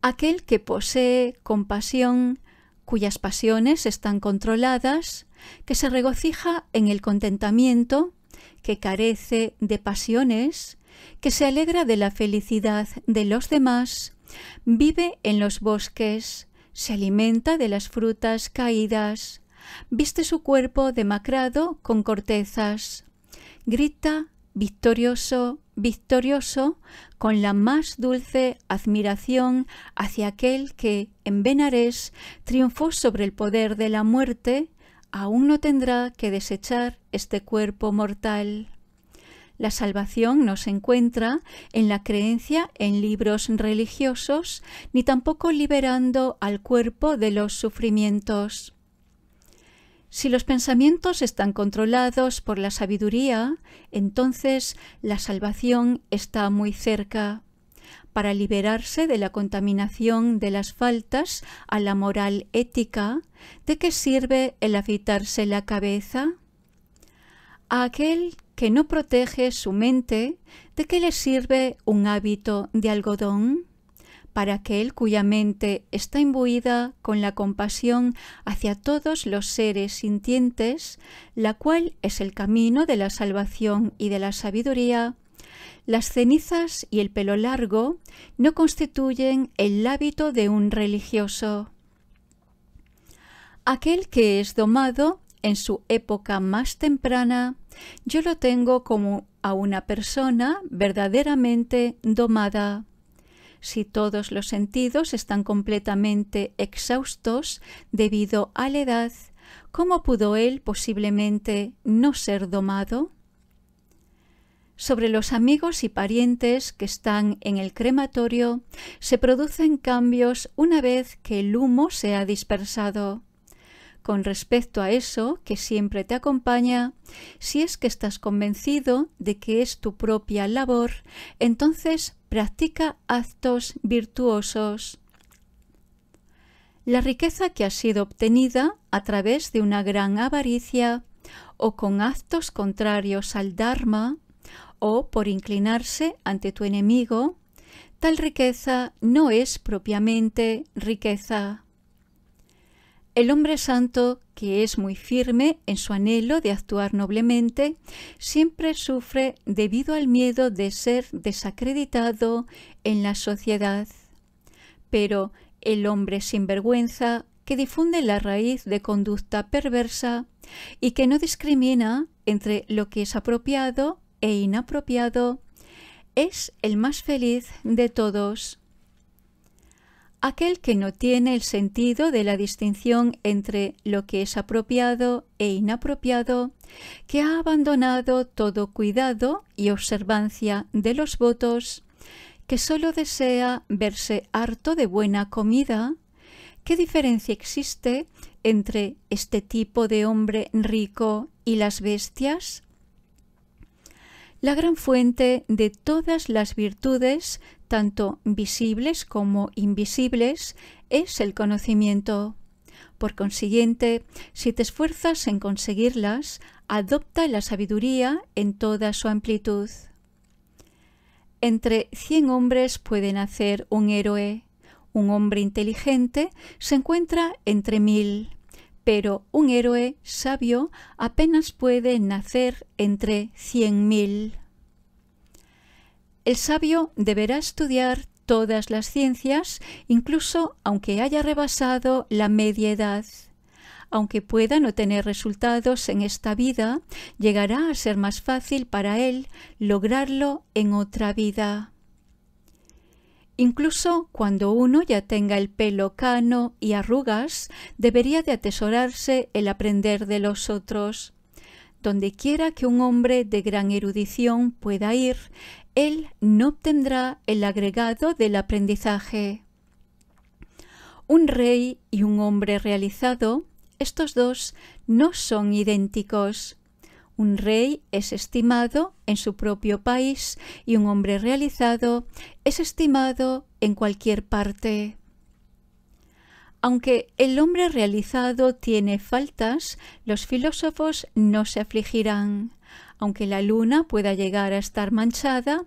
Aquel que posee compasión, cuyas pasiones están controladas, que se regocija en el contentamiento, que carece de pasiones, que se alegra de la felicidad de los demás, vive en los bosques, se alimenta de las frutas caídas, Viste su cuerpo demacrado con cortezas. Grita, victorioso, victorioso, con la más dulce admiración hacia aquel que, en Benares triunfó sobre el poder de la muerte, aún no tendrá que desechar este cuerpo mortal. La salvación no se encuentra en la creencia en libros religiosos, ni tampoco liberando al cuerpo de los sufrimientos. Si los pensamientos están controlados por la sabiduría, entonces la salvación está muy cerca. Para liberarse de la contaminación de las faltas a la moral ética, ¿de qué sirve el afitarse la cabeza? A aquel que no protege su mente, ¿de qué le sirve un hábito de algodón? para aquel cuya mente está imbuida con la compasión hacia todos los seres sintientes, la cual es el camino de la salvación y de la sabiduría, las cenizas y el pelo largo no constituyen el hábito de un religioso. Aquel que es domado en su época más temprana, yo lo tengo como a una persona verdaderamente domada si todos los sentidos están completamente exhaustos debido a la edad, ¿cómo pudo él posiblemente no ser domado? Sobre los amigos y parientes que están en el crematorio se producen cambios una vez que el humo se ha dispersado con respecto a eso que siempre te acompaña, si es que estás convencido de que es tu propia labor, entonces practica actos virtuosos. La riqueza que ha sido obtenida a través de una gran avaricia o con actos contrarios al Dharma o por inclinarse ante tu enemigo, tal riqueza no es propiamente riqueza. El hombre santo, que es muy firme en su anhelo de actuar noblemente, siempre sufre debido al miedo de ser desacreditado en la sociedad. Pero el hombre sin vergüenza, que difunde la raíz de conducta perversa y que no discrimina entre lo que es apropiado e inapropiado, es el más feliz de todos aquel que no tiene el sentido de la distinción entre lo que es apropiado e inapropiado, que ha abandonado todo cuidado y observancia de los votos, que sólo desea verse harto de buena comida, ¿qué diferencia existe entre este tipo de hombre rico y las bestias? La gran fuente de todas las virtudes tanto visibles como invisibles, es el conocimiento. Por consiguiente, si te esfuerzas en conseguirlas, adopta la sabiduría en toda su amplitud. Entre cien hombres pueden nacer un héroe. Un hombre inteligente se encuentra entre mil, pero un héroe sabio apenas puede nacer entre cien mil. El sabio deberá estudiar todas las ciencias, incluso aunque haya rebasado la media edad. Aunque pueda no tener resultados en esta vida, llegará a ser más fácil para él lograrlo en otra vida. Incluso cuando uno ya tenga el pelo cano y arrugas, debería de atesorarse el aprender de los otros. Donde quiera que un hombre de gran erudición pueda ir, él no obtendrá el agregado del aprendizaje. Un rey y un hombre realizado, estos dos no son idénticos. Un rey es estimado en su propio país y un hombre realizado es estimado en cualquier parte. Aunque el hombre realizado tiene faltas, los filósofos no se afligirán. Aunque la luna pueda llegar a estar manchada,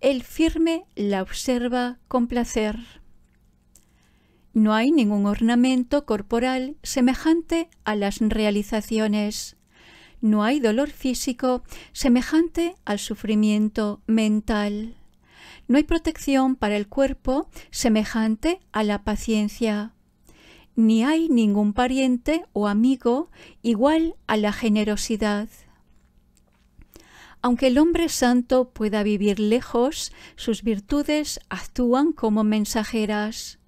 el firme la observa con placer. No hay ningún ornamento corporal semejante a las realizaciones. No hay dolor físico semejante al sufrimiento mental. No hay protección para el cuerpo semejante a la paciencia. Ni hay ningún pariente o amigo igual a la generosidad. Aunque el hombre santo pueda vivir lejos, sus virtudes actúan como mensajeras.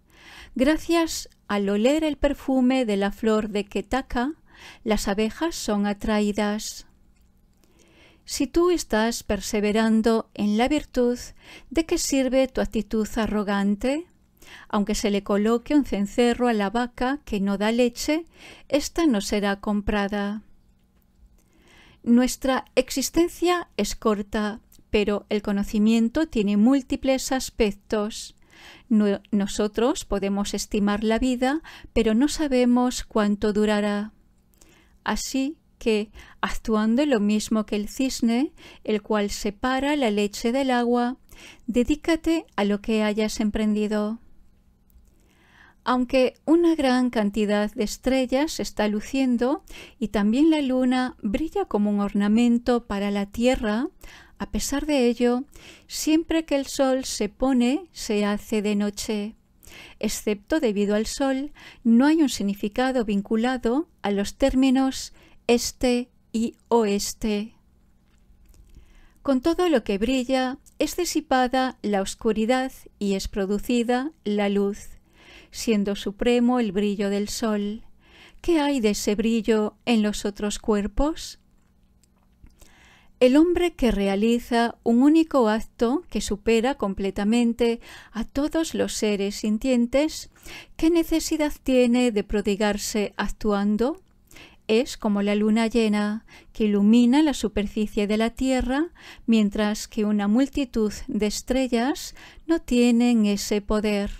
Gracias al oler el perfume de la flor de Ketaka, las abejas son atraídas. Si tú estás perseverando en la virtud, ¿de qué sirve tu actitud arrogante? Aunque se le coloque un cencerro a la vaca que no da leche, ésta no será comprada. Nuestra existencia es corta, pero el conocimiento tiene múltiples aspectos. nosotros podemos estimar la vida, pero no sabemos cuánto durará. Así que, actuando lo mismo que el cisne, el cual separa la leche del agua, dedícate a lo que hayas emprendido aunque una gran cantidad de estrellas está luciendo y también la luna brilla como un ornamento para la Tierra, a pesar de ello, siempre que el sol se pone se hace de noche. Excepto debido al sol, no hay un significado vinculado a los términos este y oeste. Con todo lo que brilla, es disipada la oscuridad y es producida la luz siendo supremo el brillo del sol. ¿Qué hay de ese brillo en los otros cuerpos? El hombre que realiza un único acto que supera completamente a todos los seres sintientes, ¿qué necesidad tiene de prodigarse actuando? Es como la luna llena, que ilumina la superficie de la Tierra, mientras que una multitud de estrellas no tienen ese poder.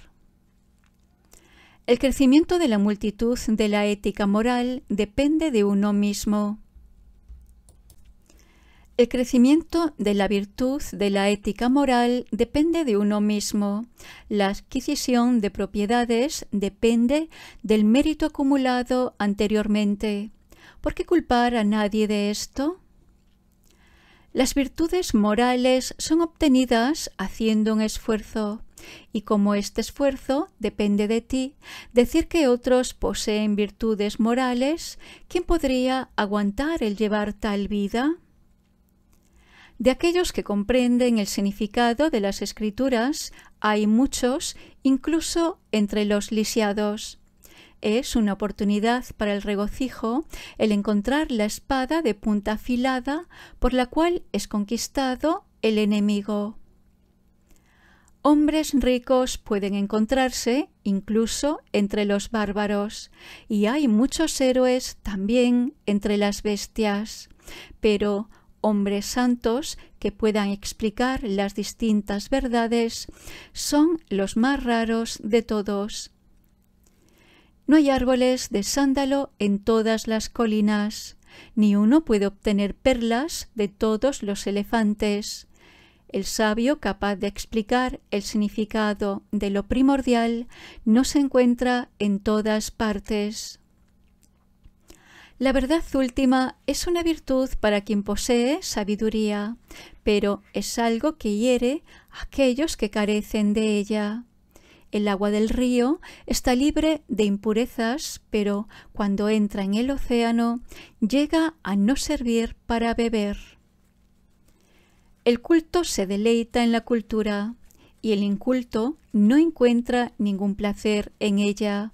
El crecimiento de la multitud de la ética moral depende de uno mismo. El crecimiento de la virtud de la ética moral depende de uno mismo. La adquisición de propiedades depende del mérito acumulado anteriormente. ¿Por qué culpar a nadie de esto? Las virtudes morales son obtenidas haciendo un esfuerzo y como este esfuerzo depende de ti, decir que otros poseen virtudes morales, ¿quién podría aguantar el llevar tal vida? De aquellos que comprenden el significado de las escrituras, hay muchos, incluso entre los lisiados. Es una oportunidad para el regocijo el encontrar la espada de punta afilada por la cual es conquistado el enemigo. Hombres ricos pueden encontrarse incluso entre los bárbaros, y hay muchos héroes también entre las bestias, pero hombres santos que puedan explicar las distintas verdades son los más raros de todos. No hay árboles de sándalo en todas las colinas, ni uno puede obtener perlas de todos los elefantes, el sabio, capaz de explicar el significado de lo primordial, no se encuentra en todas partes. La verdad última es una virtud para quien posee sabiduría, pero es algo que hiere a aquellos que carecen de ella. El agua del río está libre de impurezas, pero cuando entra en el océano llega a no servir para beber. El culto se deleita en la cultura y el inculto no encuentra ningún placer en ella.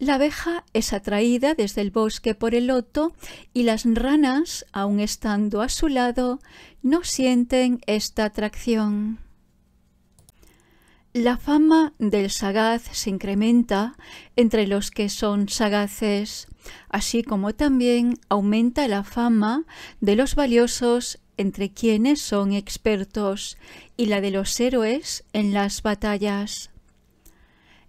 La abeja es atraída desde el bosque por el loto y las ranas, aun estando a su lado, no sienten esta atracción. La fama del sagaz se incrementa entre los que son sagaces, así como también aumenta la fama de los valiosos entre quienes son expertos y la de los héroes en las batallas.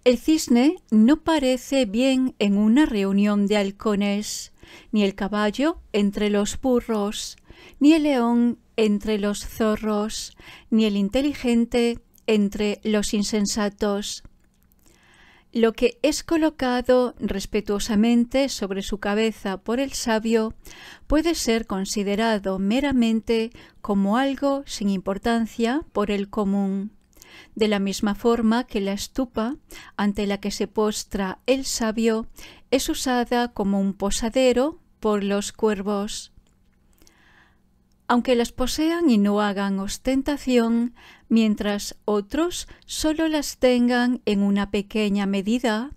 El cisne no parece bien en una reunión de halcones, ni el caballo entre los burros, ni el león entre los zorros, ni el inteligente entre los insensatos. Lo que es colocado respetuosamente sobre su cabeza por el sabio puede ser considerado meramente como algo sin importancia por el común, de la misma forma que la estupa ante la que se postra el sabio es usada como un posadero por los cuervos aunque las posean y no hagan ostentación, mientras otros solo las tengan en una pequeña medida,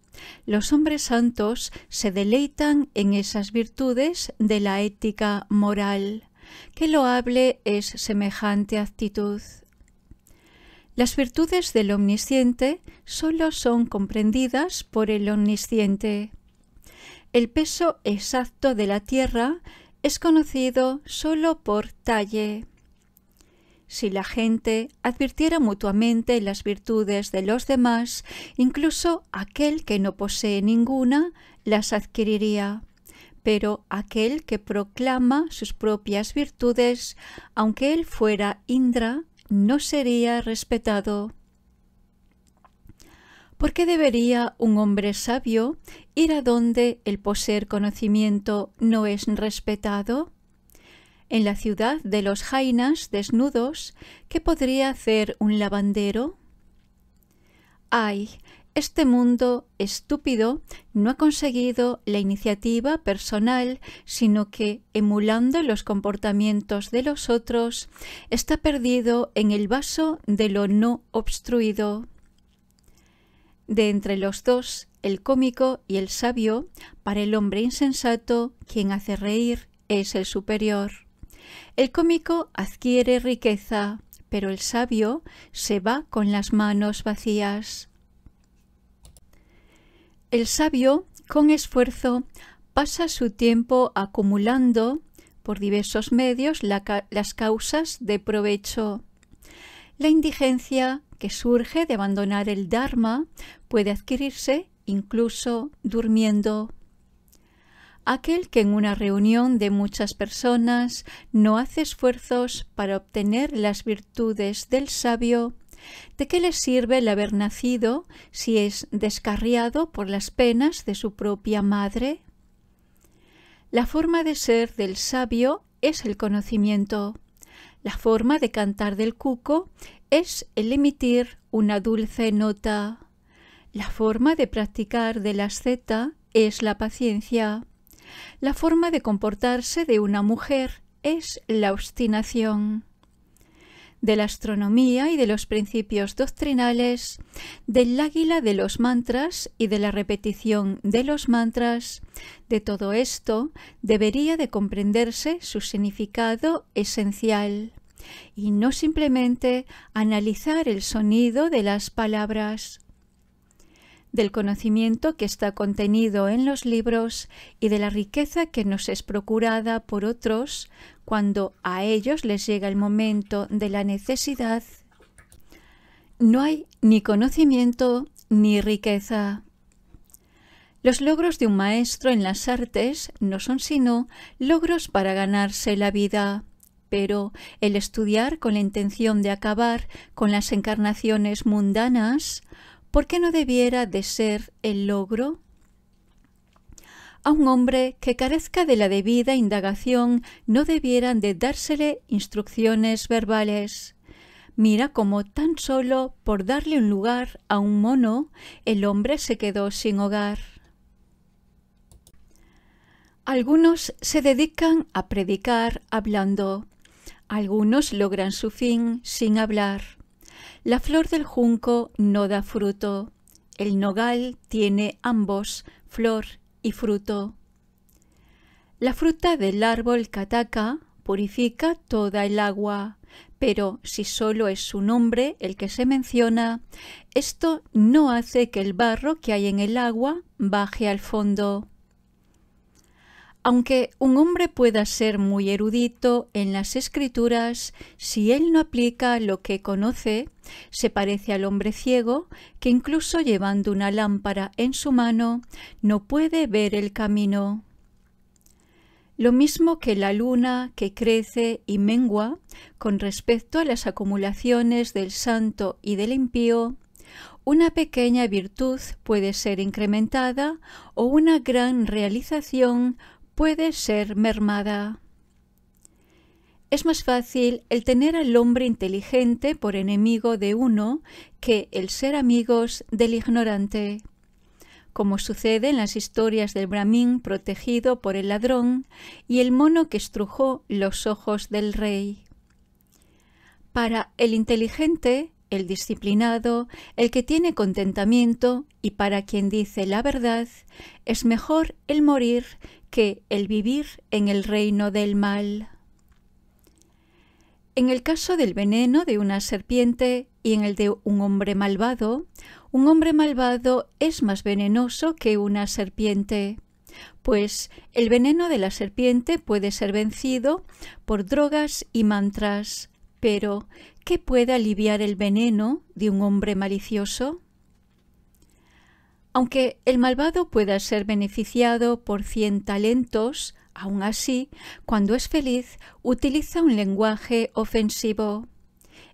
los hombres santos se deleitan en esas virtudes de la ética moral. Qué loable es semejante actitud. Las virtudes del omnisciente solo son comprendidas por el omnisciente. El peso exacto de la tierra es conocido solo por talle. Si la gente advirtiera mutuamente las virtudes de los demás, incluso aquel que no posee ninguna las adquiriría. Pero aquel que proclama sus propias virtudes, aunque él fuera Indra, no sería respetado. ¿Por qué debería un hombre sabio ir a donde el poseer conocimiento no es respetado? En la ciudad de los jainas desnudos, ¿qué podría hacer un lavandero? Ay, este mundo estúpido no ha conseguido la iniciativa personal, sino que, emulando los comportamientos de los otros, está perdido en el vaso de lo no obstruido de entre los dos, el cómico y el sabio, para el hombre insensato, quien hace reír es el superior. El cómico adquiere riqueza, pero el sabio se va con las manos vacías. El sabio, con esfuerzo, pasa su tiempo acumulando por diversos medios las causas de provecho la indigencia que surge de abandonar el Dharma puede adquirirse incluso durmiendo. Aquel que en una reunión de muchas personas no hace esfuerzos para obtener las virtudes del sabio, ¿de qué le sirve el haber nacido si es descarriado por las penas de su propia madre? La forma de ser del sabio es el conocimiento. La forma de cantar del cuco es el emitir una dulce nota. La forma de practicar de la asceta es la paciencia. La forma de comportarse de una mujer es la obstinación de la astronomía y de los principios doctrinales, del águila de los mantras y de la repetición de los mantras, de todo esto debería de comprenderse su significado esencial y no simplemente analizar el sonido de las palabras del conocimiento que está contenido en los libros y de la riqueza que nos es procurada por otros, cuando a ellos les llega el momento de la necesidad, no hay ni conocimiento ni riqueza. Los logros de un maestro en las artes no son sino logros para ganarse la vida, pero el estudiar con la intención de acabar con las encarnaciones mundanas, ¿por qué no debiera de ser el logro a un hombre que carezca de la debida indagación no debieran de dársele instrucciones verbales. Mira cómo tan solo por darle un lugar a un mono el hombre se quedó sin hogar. Algunos se dedican a predicar hablando. Algunos logran su fin sin hablar. La flor del junco no da fruto. El nogal tiene ambos, flor y fruto. La fruta del árbol kataka purifica toda el agua, pero si solo es su nombre el que se menciona, esto no hace que el barro que hay en el agua baje al fondo. Aunque un hombre pueda ser muy erudito en las escrituras, si él no aplica lo que conoce, se parece al hombre ciego que incluso llevando una lámpara en su mano no puede ver el camino. Lo mismo que la luna que crece y mengua con respecto a las acumulaciones del santo y del impío, una pequeña virtud puede ser incrementada o una gran realización puede ser mermada. Es más fácil el tener al hombre inteligente por enemigo de uno que el ser amigos del ignorante. Como sucede en las historias del brahmin protegido por el ladrón y el mono que estrujó los ojos del rey. Para el inteligente, el disciplinado, el que tiene contentamiento y para quien dice la verdad, es mejor el morir que el vivir en el reino del mal. En el caso del veneno de una serpiente y en el de un hombre malvado, un hombre malvado es más venenoso que una serpiente, pues el veneno de la serpiente puede ser vencido por drogas y mantras, pero ¿qué puede aliviar el veneno de un hombre malicioso? Aunque el malvado pueda ser beneficiado por cien talentos, aun así, cuando es feliz, utiliza un lenguaje ofensivo.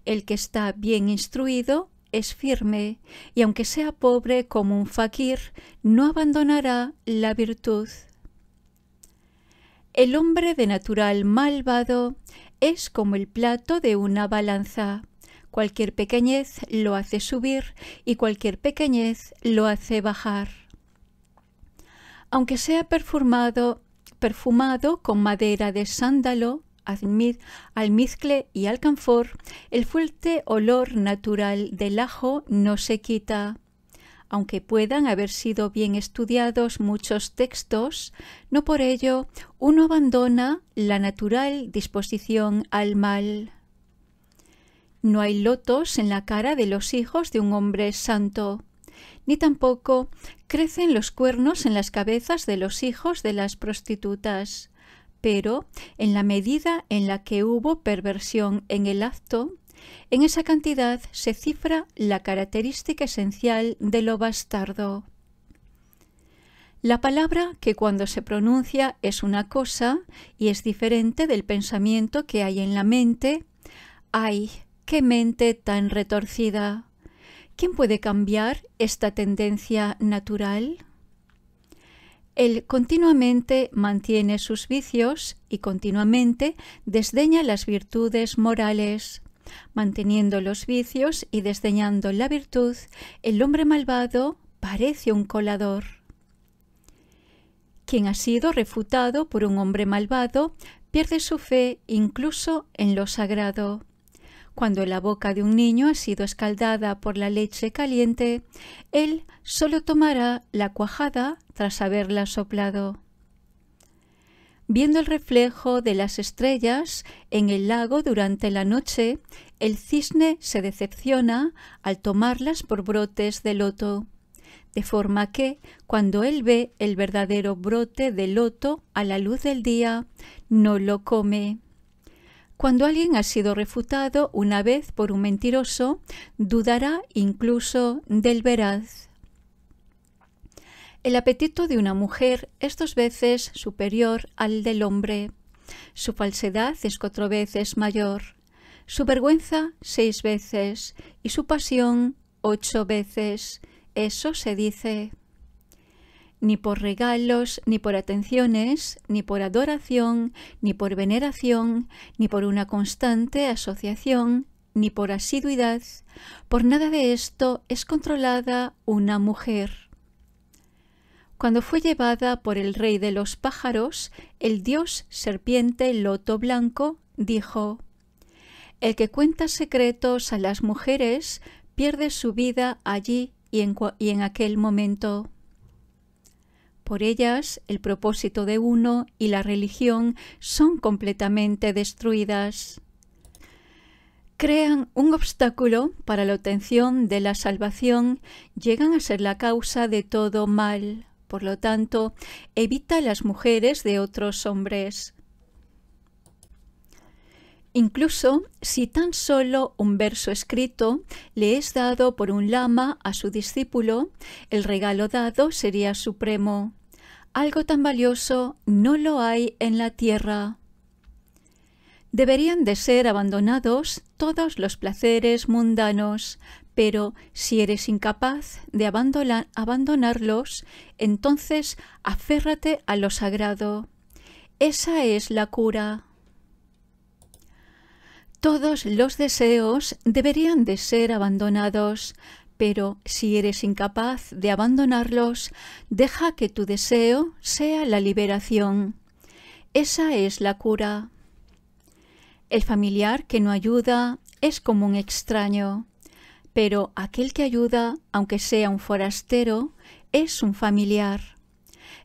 El que está bien instruido es firme, y aunque sea pobre como un fakir, no abandonará la virtud. El hombre de natural malvado es como el plato de una balanza. Cualquier pequeñez lo hace subir y cualquier pequeñez lo hace bajar. Aunque sea perfumado, perfumado con madera de sándalo, almizcle y alcanfor, el fuerte olor natural del ajo no se quita. Aunque puedan haber sido bien estudiados muchos textos, no por ello uno abandona la natural disposición al mal. No hay lotos en la cara de los hijos de un hombre santo, ni tampoco crecen los cuernos en las cabezas de los hijos de las prostitutas. Pero, en la medida en la que hubo perversión en el acto, en esa cantidad se cifra la característica esencial de lo bastardo. La palabra que cuando se pronuncia es una cosa y es diferente del pensamiento que hay en la mente, hay ¡Qué mente tan retorcida! ¿Quién puede cambiar esta tendencia natural? Él continuamente mantiene sus vicios y continuamente desdeña las virtudes morales. Manteniendo los vicios y desdeñando la virtud, el hombre malvado parece un colador. Quien ha sido refutado por un hombre malvado pierde su fe incluso en lo sagrado. Cuando la boca de un niño ha sido escaldada por la leche caliente, él solo tomará la cuajada tras haberla soplado. Viendo el reflejo de las estrellas en el lago durante la noche, el cisne se decepciona al tomarlas por brotes de loto, de forma que, cuando él ve el verdadero brote de loto a la luz del día, no lo come. Cuando alguien ha sido refutado una vez por un mentiroso, dudará incluso del veraz. El apetito de una mujer es dos veces superior al del hombre. Su falsedad es cuatro veces mayor, su vergüenza seis veces y su pasión ocho veces. Eso se dice ni por regalos, ni por atenciones, ni por adoración, ni por veneración, ni por una constante asociación, ni por asiduidad, por nada de esto es controlada una mujer. Cuando fue llevada por el rey de los pájaros, el dios serpiente Loto Blanco dijo El que cuenta secretos a las mujeres pierde su vida allí y en, y en aquel momento. Por ellas el propósito de uno y la religión son completamente destruidas. Crean un obstáculo para la obtención de la salvación, llegan a ser la causa de todo mal. Por lo tanto, evita las mujeres de otros hombres. Incluso si tan solo un verso escrito le es dado por un lama a su discípulo, el regalo dado sería supremo. Algo tan valioso no lo hay en la tierra. Deberían de ser abandonados todos los placeres mundanos, pero si eres incapaz de abandonarlos, entonces aférrate a lo sagrado. Esa es la cura. Todos los deseos deberían de ser abandonados, pero si eres incapaz de abandonarlos, deja que tu deseo sea la liberación. Esa es la cura. El familiar que no ayuda es como un extraño, pero aquel que ayuda, aunque sea un forastero, es un familiar.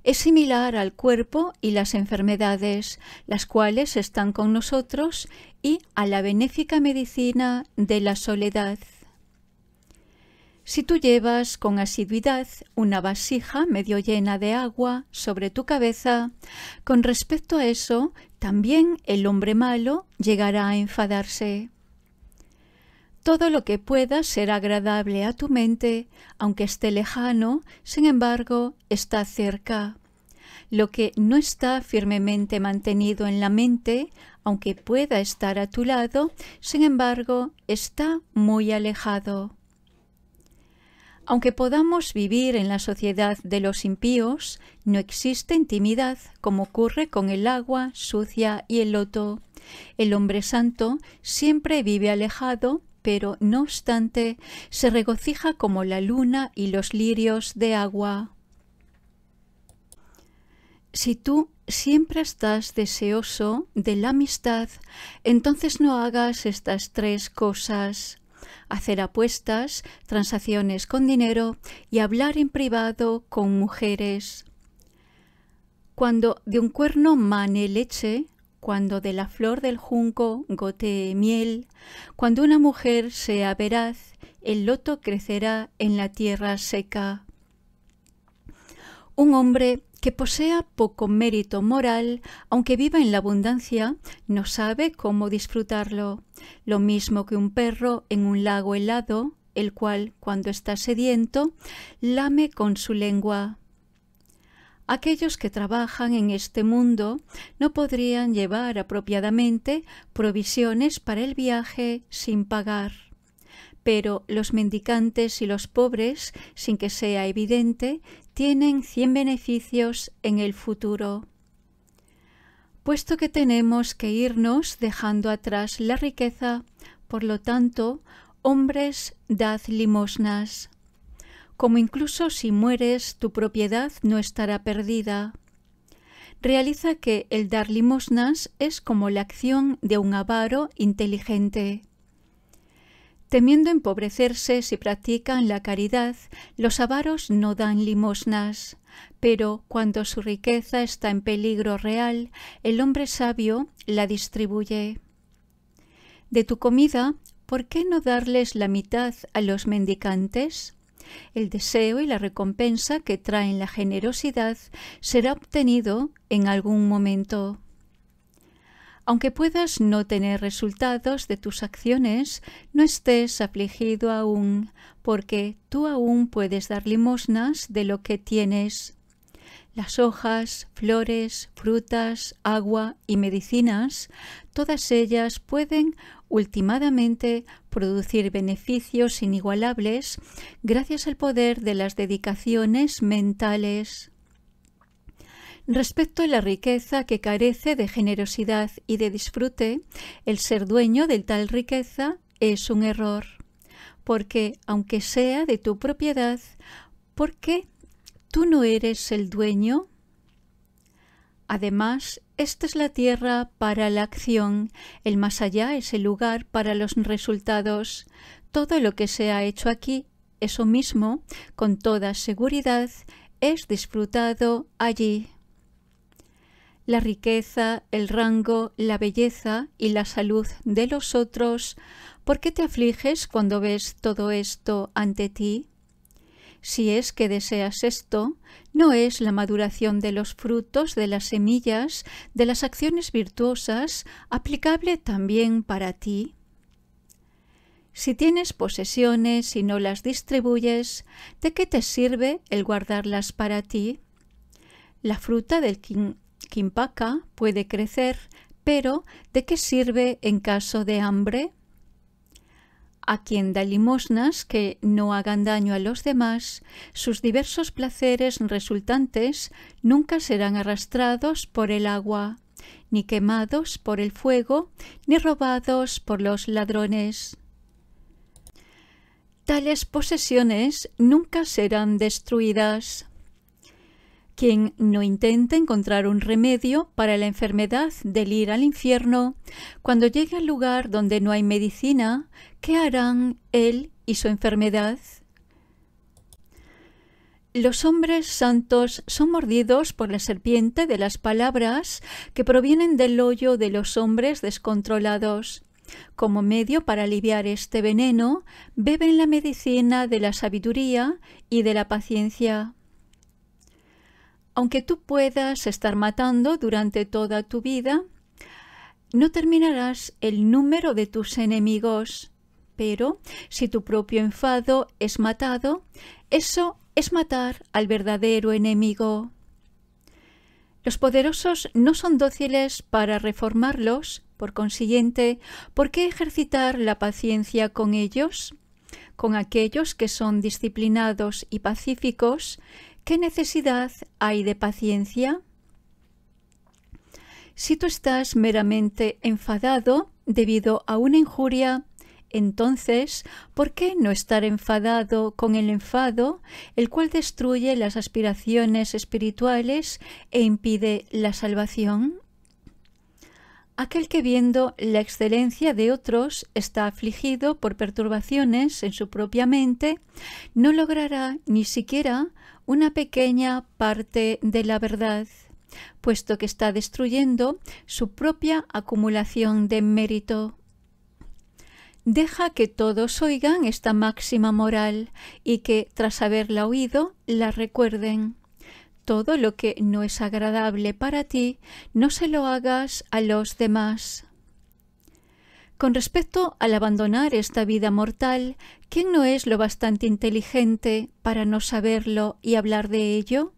Es similar al cuerpo y las enfermedades, las cuales están con nosotros, y a la benéfica medicina de la soledad. Si tú llevas con asiduidad una vasija medio llena de agua sobre tu cabeza, con respecto a eso, también el hombre malo llegará a enfadarse. Todo lo que pueda ser agradable a tu mente, aunque esté lejano, sin embargo, está cerca. Lo que no está firmemente mantenido en la mente, aunque pueda estar a tu lado, sin embargo, está muy alejado. Aunque podamos vivir en la sociedad de los impíos, no existe intimidad como ocurre con el agua sucia y el loto. El hombre santo siempre vive alejado, pero no obstante se regocija como la luna y los lirios de agua. Si tú siempre estás deseoso de la amistad, entonces no hagas estas tres cosas hacer apuestas, transacciones con dinero y hablar en privado con mujeres. Cuando de un cuerno mane leche, cuando de la flor del junco gotee miel, cuando una mujer sea veraz, el loto crecerá en la tierra seca. Un hombre que posea poco mérito moral, aunque viva en la abundancia, no sabe cómo disfrutarlo. Lo mismo que un perro en un lago helado, el cual, cuando está sediento, lame con su lengua. Aquellos que trabajan en este mundo no podrían llevar apropiadamente provisiones para el viaje sin pagar. Pero los mendicantes y los pobres, sin que sea evidente, tienen cien beneficios en el futuro. Puesto que tenemos que irnos dejando atrás la riqueza, por lo tanto, hombres, dad limosnas. Como incluso si mueres, tu propiedad no estará perdida. Realiza que el dar limosnas es como la acción de un avaro inteligente. Temiendo empobrecerse si practican la caridad, los avaros no dan limosnas. Pero cuando su riqueza está en peligro real, el hombre sabio la distribuye. De tu comida, ¿por qué no darles la mitad a los mendicantes? El deseo y la recompensa que traen la generosidad será obtenido en algún momento. Aunque puedas no tener resultados de tus acciones, no estés afligido aún, porque tú aún puedes dar limosnas de lo que tienes. Las hojas, flores, frutas, agua y medicinas, todas ellas pueden ultimadamente producir beneficios inigualables gracias al poder de las dedicaciones mentales. Respecto a la riqueza que carece de generosidad y de disfrute, el ser dueño de tal riqueza es un error, porque aunque sea de tu propiedad, ¿por qué tú no eres el dueño? Además, esta es la tierra para la acción, el más allá es el lugar para los resultados. Todo lo que se ha hecho aquí, eso mismo, con toda seguridad, es disfrutado allí la riqueza, el rango, la belleza y la salud de los otros, ¿por qué te afliges cuando ves todo esto ante ti? Si es que deseas esto, no es la maduración de los frutos, de las semillas, de las acciones virtuosas, aplicable también para ti. Si tienes posesiones y no las distribuyes, ¿de qué te sirve el guardarlas para ti? La fruta del, Quimpaca puede crecer, pero ¿de qué sirve en caso de hambre? a quien da limosnas que no hagan daño a los demás, sus diversos placeres resultantes nunca serán arrastrados por el agua, ni quemados por el fuego, ni robados por los ladrones. Tales posesiones nunca serán destruidas quien no intenta encontrar un remedio para la enfermedad del ir al infierno, cuando llegue al lugar donde no hay medicina, ¿qué harán él y su enfermedad? Los hombres santos son mordidos por la serpiente de las palabras que provienen del hoyo de los hombres descontrolados. Como medio para aliviar este veneno, beben la medicina de la sabiduría y de la paciencia aunque tú puedas estar matando durante toda tu vida, no terminarás el número de tus enemigos. Pero si tu propio enfado es matado, eso es matar al verdadero enemigo. Los poderosos no son dóciles para reformarlos, por consiguiente, ¿por qué ejercitar la paciencia con ellos? Con aquellos que son disciplinados y pacíficos, ¿Qué necesidad hay de paciencia? Si tú estás meramente enfadado debido a una injuria, entonces, ¿por qué no estar enfadado con el enfado, el cual destruye las aspiraciones espirituales e impide la salvación? Aquel que viendo la excelencia de otros está afligido por perturbaciones en su propia mente, no logrará ni siquiera una pequeña parte de la verdad, puesto que está destruyendo su propia acumulación de mérito. Deja que todos oigan esta máxima moral y que, tras haberla oído, la recuerden. Todo lo que no es agradable para ti, no se lo hagas a los demás. Con respecto al abandonar esta vida mortal, ¿quién no es lo bastante inteligente para no saberlo y hablar de ello?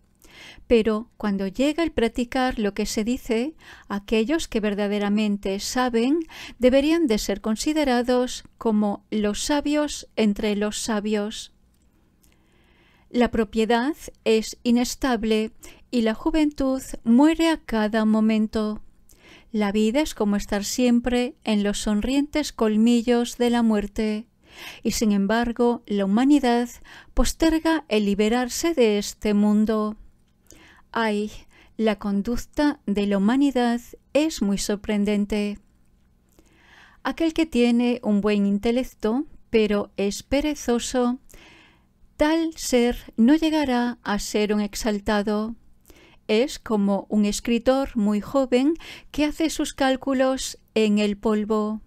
Pero cuando llega el practicar lo que se dice, aquellos que verdaderamente saben deberían de ser considerados como los sabios entre los sabios. La propiedad es inestable y la juventud muere a cada momento. La vida es como estar siempre en los sonrientes colmillos de la muerte, y sin embargo la humanidad posterga el liberarse de este mundo. Ay, la conducta de la humanidad es muy sorprendente. Aquel que tiene un buen intelecto, pero es perezoso, tal ser no llegará a ser un exaltado es como un escritor muy joven que hace sus cálculos en el polvo.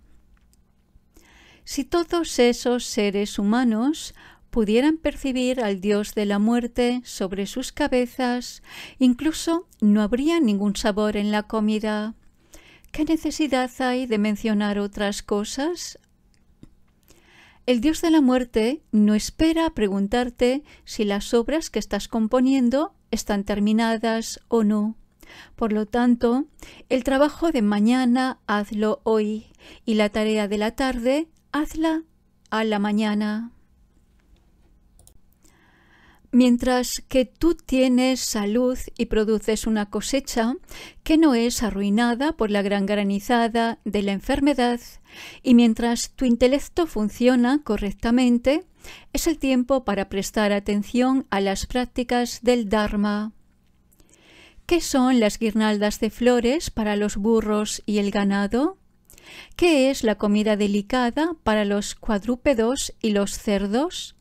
Si todos esos seres humanos pudieran percibir al dios de la muerte sobre sus cabezas, incluso no habría ningún sabor en la comida. ¿Qué necesidad hay de mencionar otras cosas? El dios de la muerte no espera preguntarte si las obras que estás componiendo están terminadas o no. Por lo tanto, el trabajo de mañana hazlo hoy y la tarea de la tarde hazla a la mañana. Mientras que tú tienes salud y produces una cosecha que no es arruinada por la gran granizada de la enfermedad, y mientras tu intelecto funciona correctamente, es el tiempo para prestar atención a las prácticas del Dharma. ¿Qué son las guirnaldas de flores para los burros y el ganado? ¿Qué es la comida delicada para los cuadrúpedos y los cerdos?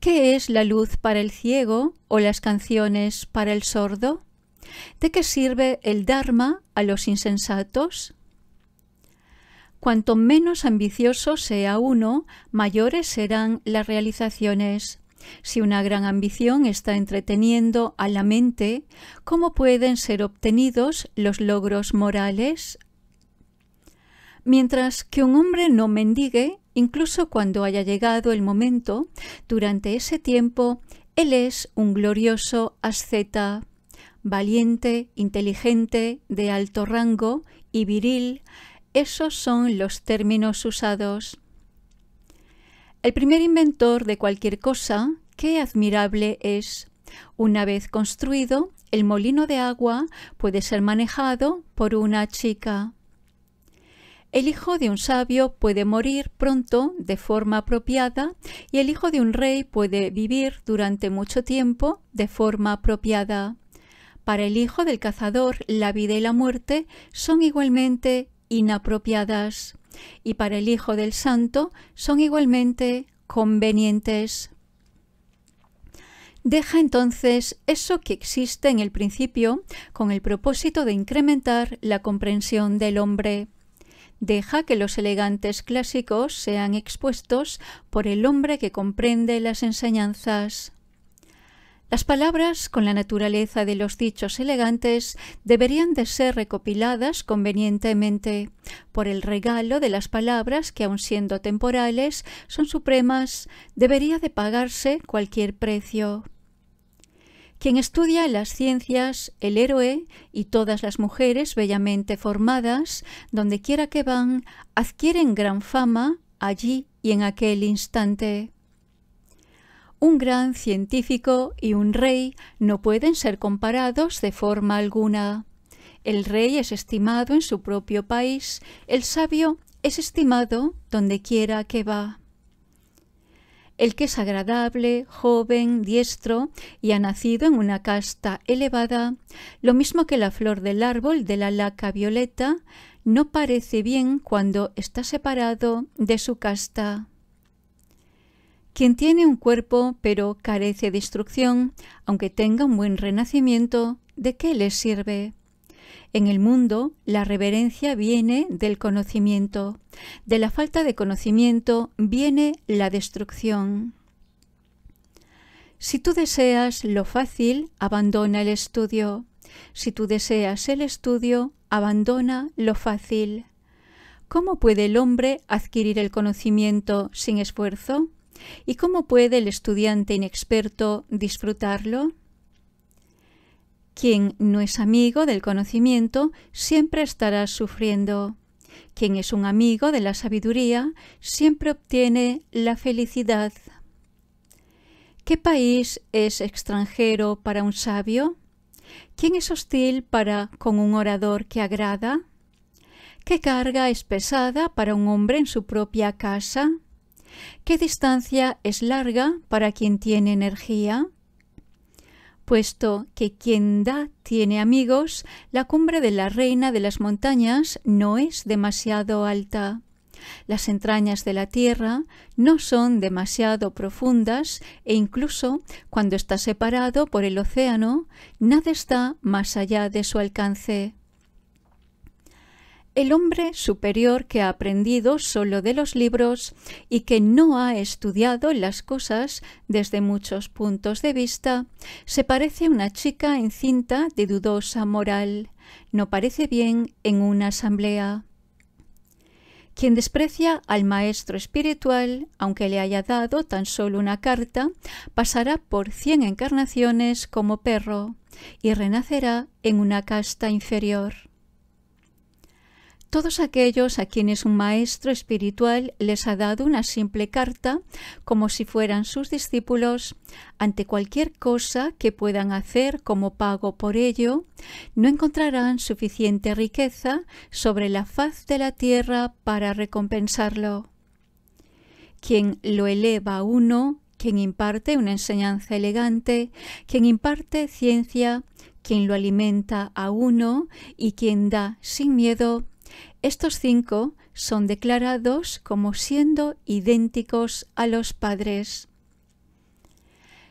¿Qué es la luz para el ciego o las canciones para el sordo? ¿De qué sirve el Dharma a los insensatos? Cuanto menos ambicioso sea uno, mayores serán las realizaciones. Si una gran ambición está entreteniendo a la mente, ¿cómo pueden ser obtenidos los logros morales? Mientras que un hombre no mendigue, Incluso cuando haya llegado el momento, durante ese tiempo, él es un glorioso asceta, valiente, inteligente, de alto rango y viril. Esos son los términos usados. El primer inventor de cualquier cosa, qué admirable es. Una vez construido, el molino de agua puede ser manejado por una chica. El hijo de un sabio puede morir pronto de forma apropiada y el hijo de un rey puede vivir durante mucho tiempo de forma apropiada. Para el hijo del cazador, la vida y la muerte son igualmente inapropiadas y para el hijo del santo son igualmente convenientes. Deja entonces eso que existe en el principio con el propósito de incrementar la comprensión del hombre deja que los elegantes clásicos sean expuestos por el hombre que comprende las enseñanzas. Las palabras con la naturaleza de los dichos elegantes deberían de ser recopiladas convenientemente por el regalo de las palabras que aun siendo temporales son supremas debería de pagarse cualquier precio. Quien estudia las ciencias, el héroe y todas las mujeres bellamente formadas, donde quiera que van, adquieren gran fama allí y en aquel instante. Un gran científico y un rey no pueden ser comparados de forma alguna. El rey es estimado en su propio país, el sabio es estimado donde quiera que va el que es agradable, joven, diestro y ha nacido en una casta elevada, lo mismo que la flor del árbol de la laca violeta, no parece bien cuando está separado de su casta. Quien tiene un cuerpo pero carece de instrucción, aunque tenga un buen renacimiento, ¿de qué le sirve? En el mundo, la reverencia viene del conocimiento. De la falta de conocimiento viene la destrucción. Si tú deseas lo fácil, abandona el estudio. Si tú deseas el estudio, abandona lo fácil. ¿Cómo puede el hombre adquirir el conocimiento sin esfuerzo? ¿Y cómo puede el estudiante inexperto disfrutarlo? Quien no es amigo del conocimiento siempre estará sufriendo. Quien es un amigo de la sabiduría siempre obtiene la felicidad. ¿Qué país es extranjero para un sabio? ¿Quién es hostil para con un orador que agrada? ¿Qué carga es pesada para un hombre en su propia casa? ¿Qué distancia es larga para quien tiene energía? puesto que quien da tiene amigos, la cumbre de la reina de las montañas no es demasiado alta. Las entrañas de la tierra no son demasiado profundas e incluso cuando está separado por el océano, nada está más allá de su alcance el hombre superior que ha aprendido solo de los libros y que no ha estudiado las cosas desde muchos puntos de vista, se parece a una chica encinta de dudosa moral. No parece bien en una asamblea. Quien desprecia al maestro espiritual, aunque le haya dado tan solo una carta, pasará por cien encarnaciones como perro y renacerá en una casta inferior todos aquellos a quienes un maestro espiritual les ha dado una simple carta, como si fueran sus discípulos, ante cualquier cosa que puedan hacer como pago por ello, no encontrarán suficiente riqueza sobre la faz de la tierra para recompensarlo. Quien lo eleva a uno, quien imparte una enseñanza elegante, quien imparte ciencia, quien lo alimenta a uno y quien da sin miedo, estos cinco son declarados como siendo idénticos a los padres.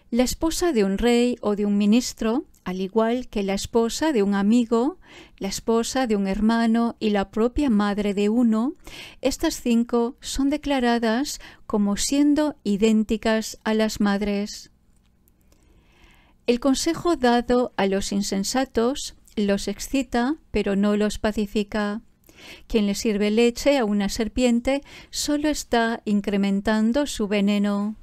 La esposa de un rey o de un ministro, al igual que la esposa de un amigo, la esposa de un hermano y la propia madre de uno, estas cinco son declaradas como siendo idénticas a las madres. El consejo dado a los insensatos los excita, pero no los pacifica. Quien le sirve leche a una serpiente solo está incrementando su veneno.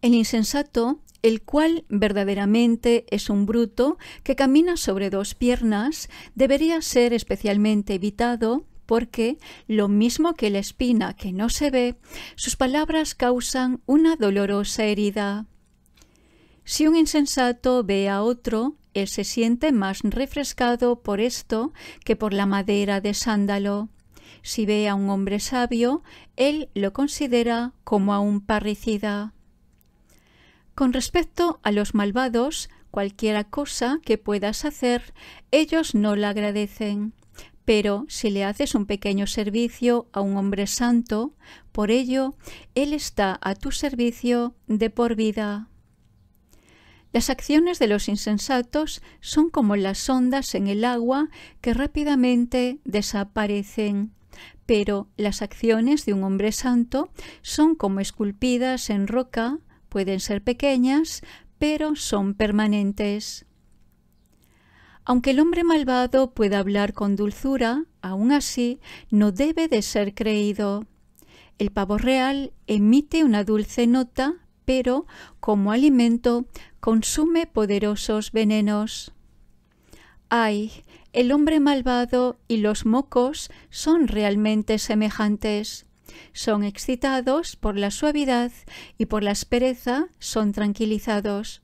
El insensato el cual verdaderamente es un bruto que camina sobre dos piernas, debería ser especialmente evitado porque, lo mismo que la espina que no se ve, sus palabras causan una dolorosa herida. Si un insensato ve a otro, él se siente más refrescado por esto que por la madera de sándalo. Si ve a un hombre sabio, él lo considera como a un parricida. Con respecto a los malvados, cualquiera cosa que puedas hacer, ellos no la agradecen. Pero si le haces un pequeño servicio a un hombre santo, por ello, él está a tu servicio de por vida. Las acciones de los insensatos son como las ondas en el agua que rápidamente desaparecen, pero las acciones de un hombre santo son como esculpidas en roca, pueden ser pequeñas, pero son permanentes. Aunque el hombre malvado pueda hablar con dulzura, aún así no debe de ser creído. El pavo real emite una dulce nota, pero como alimento consume poderosos venenos. Ay, el hombre malvado y los mocos son realmente semejantes. Son excitados por la suavidad y por la aspereza son tranquilizados.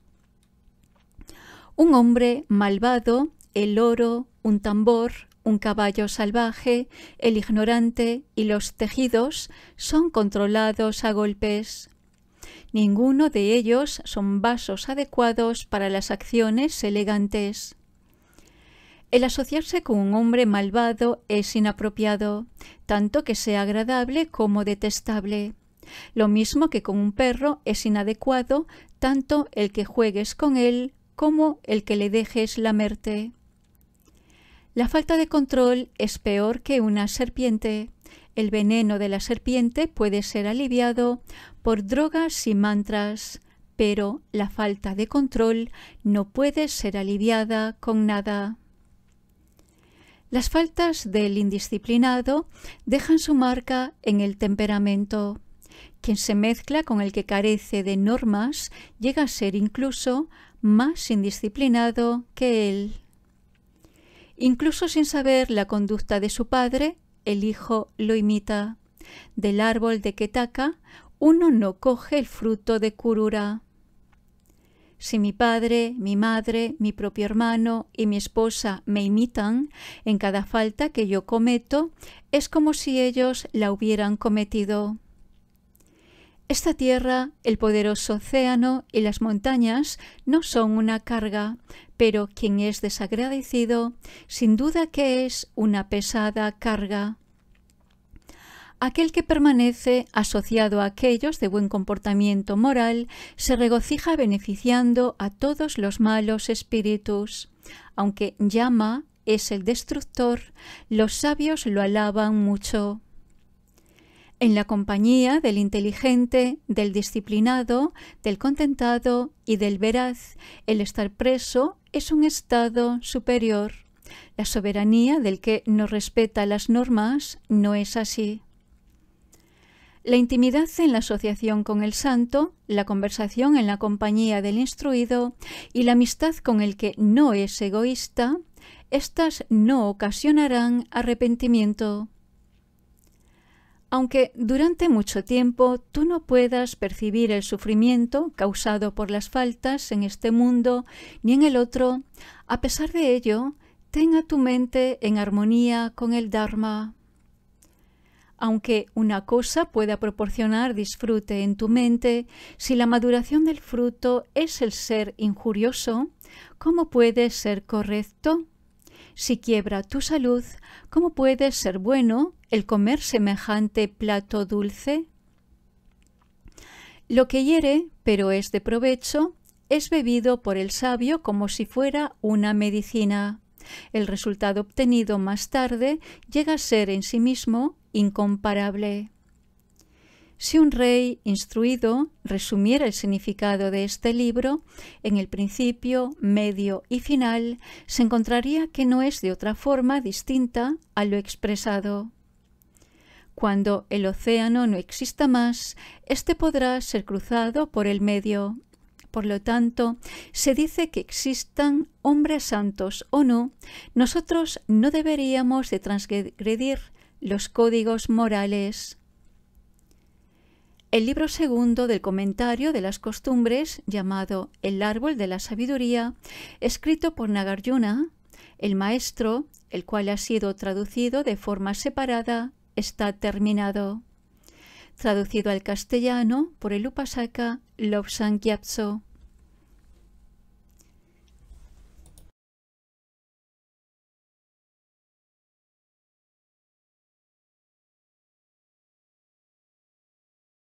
Un hombre malvado, el oro, un tambor, un caballo salvaje, el ignorante y los tejidos son controlados a golpes. Ninguno de ellos son vasos adecuados para las acciones elegantes. El asociarse con un hombre malvado es inapropiado, tanto que sea agradable como detestable. Lo mismo que con un perro es inadecuado tanto el que juegues con él como el que le dejes lamerte. La falta de control es peor que una serpiente. El veneno de la serpiente puede ser aliviado por drogas y mantras, pero la falta de control no puede ser aliviada con nada. Las faltas del indisciplinado dejan su marca en el temperamento. Quien se mezcla con el que carece de normas llega a ser incluso más indisciplinado que él. Incluso sin saber la conducta de su padre, el hijo lo imita. Del árbol de Ketaka uno no coge el fruto de Kurura. Si mi padre, mi madre, mi propio hermano y mi esposa me imitan en cada falta que yo cometo, es como si ellos la hubieran cometido. Esta tierra, el poderoso océano y las montañas no son una carga, pero quien es desagradecido, sin duda que es una pesada carga. Aquel que permanece asociado a aquellos de buen comportamiento moral se regocija beneficiando a todos los malos espíritus. Aunque llama es el destructor, los sabios lo alaban mucho en la compañía del inteligente, del disciplinado, del contentado y del veraz, el estar preso es un estado superior. La soberanía del que no respeta las normas no es así. La intimidad en la asociación con el santo, la conversación en la compañía del instruido y la amistad con el que no es egoísta, estas no ocasionarán arrepentimiento. Aunque durante mucho tiempo tú no puedas percibir el sufrimiento causado por las faltas en este mundo ni en el otro, a pesar de ello, tenga tu mente en armonía con el Dharma. Aunque una cosa pueda proporcionar disfrute en tu mente, si la maduración del fruto es el ser injurioso, ¿cómo puede ser correcto? Si quiebra tu salud, ¿cómo puede ser bueno el comer semejante plato dulce? Lo que hiere, pero es de provecho, es bebido por el sabio como si fuera una medicina. El resultado obtenido más tarde llega a ser en sí mismo incomparable. Si un rey instruido resumiera el significado de este libro en el principio, medio y final, se encontraría que no es de otra forma distinta a lo expresado. Cuando el océano no exista más, éste podrá ser cruzado por el medio. Por lo tanto, se dice que existan hombres santos o no, nosotros no deberíamos de transgredir los códigos morales el libro segundo del comentario de las costumbres, llamado El árbol de la sabiduría, escrito por Nagarjuna, el maestro, el cual ha sido traducido de forma separada, está terminado. Traducido al castellano por el Upasaka Lobsang Gyatso.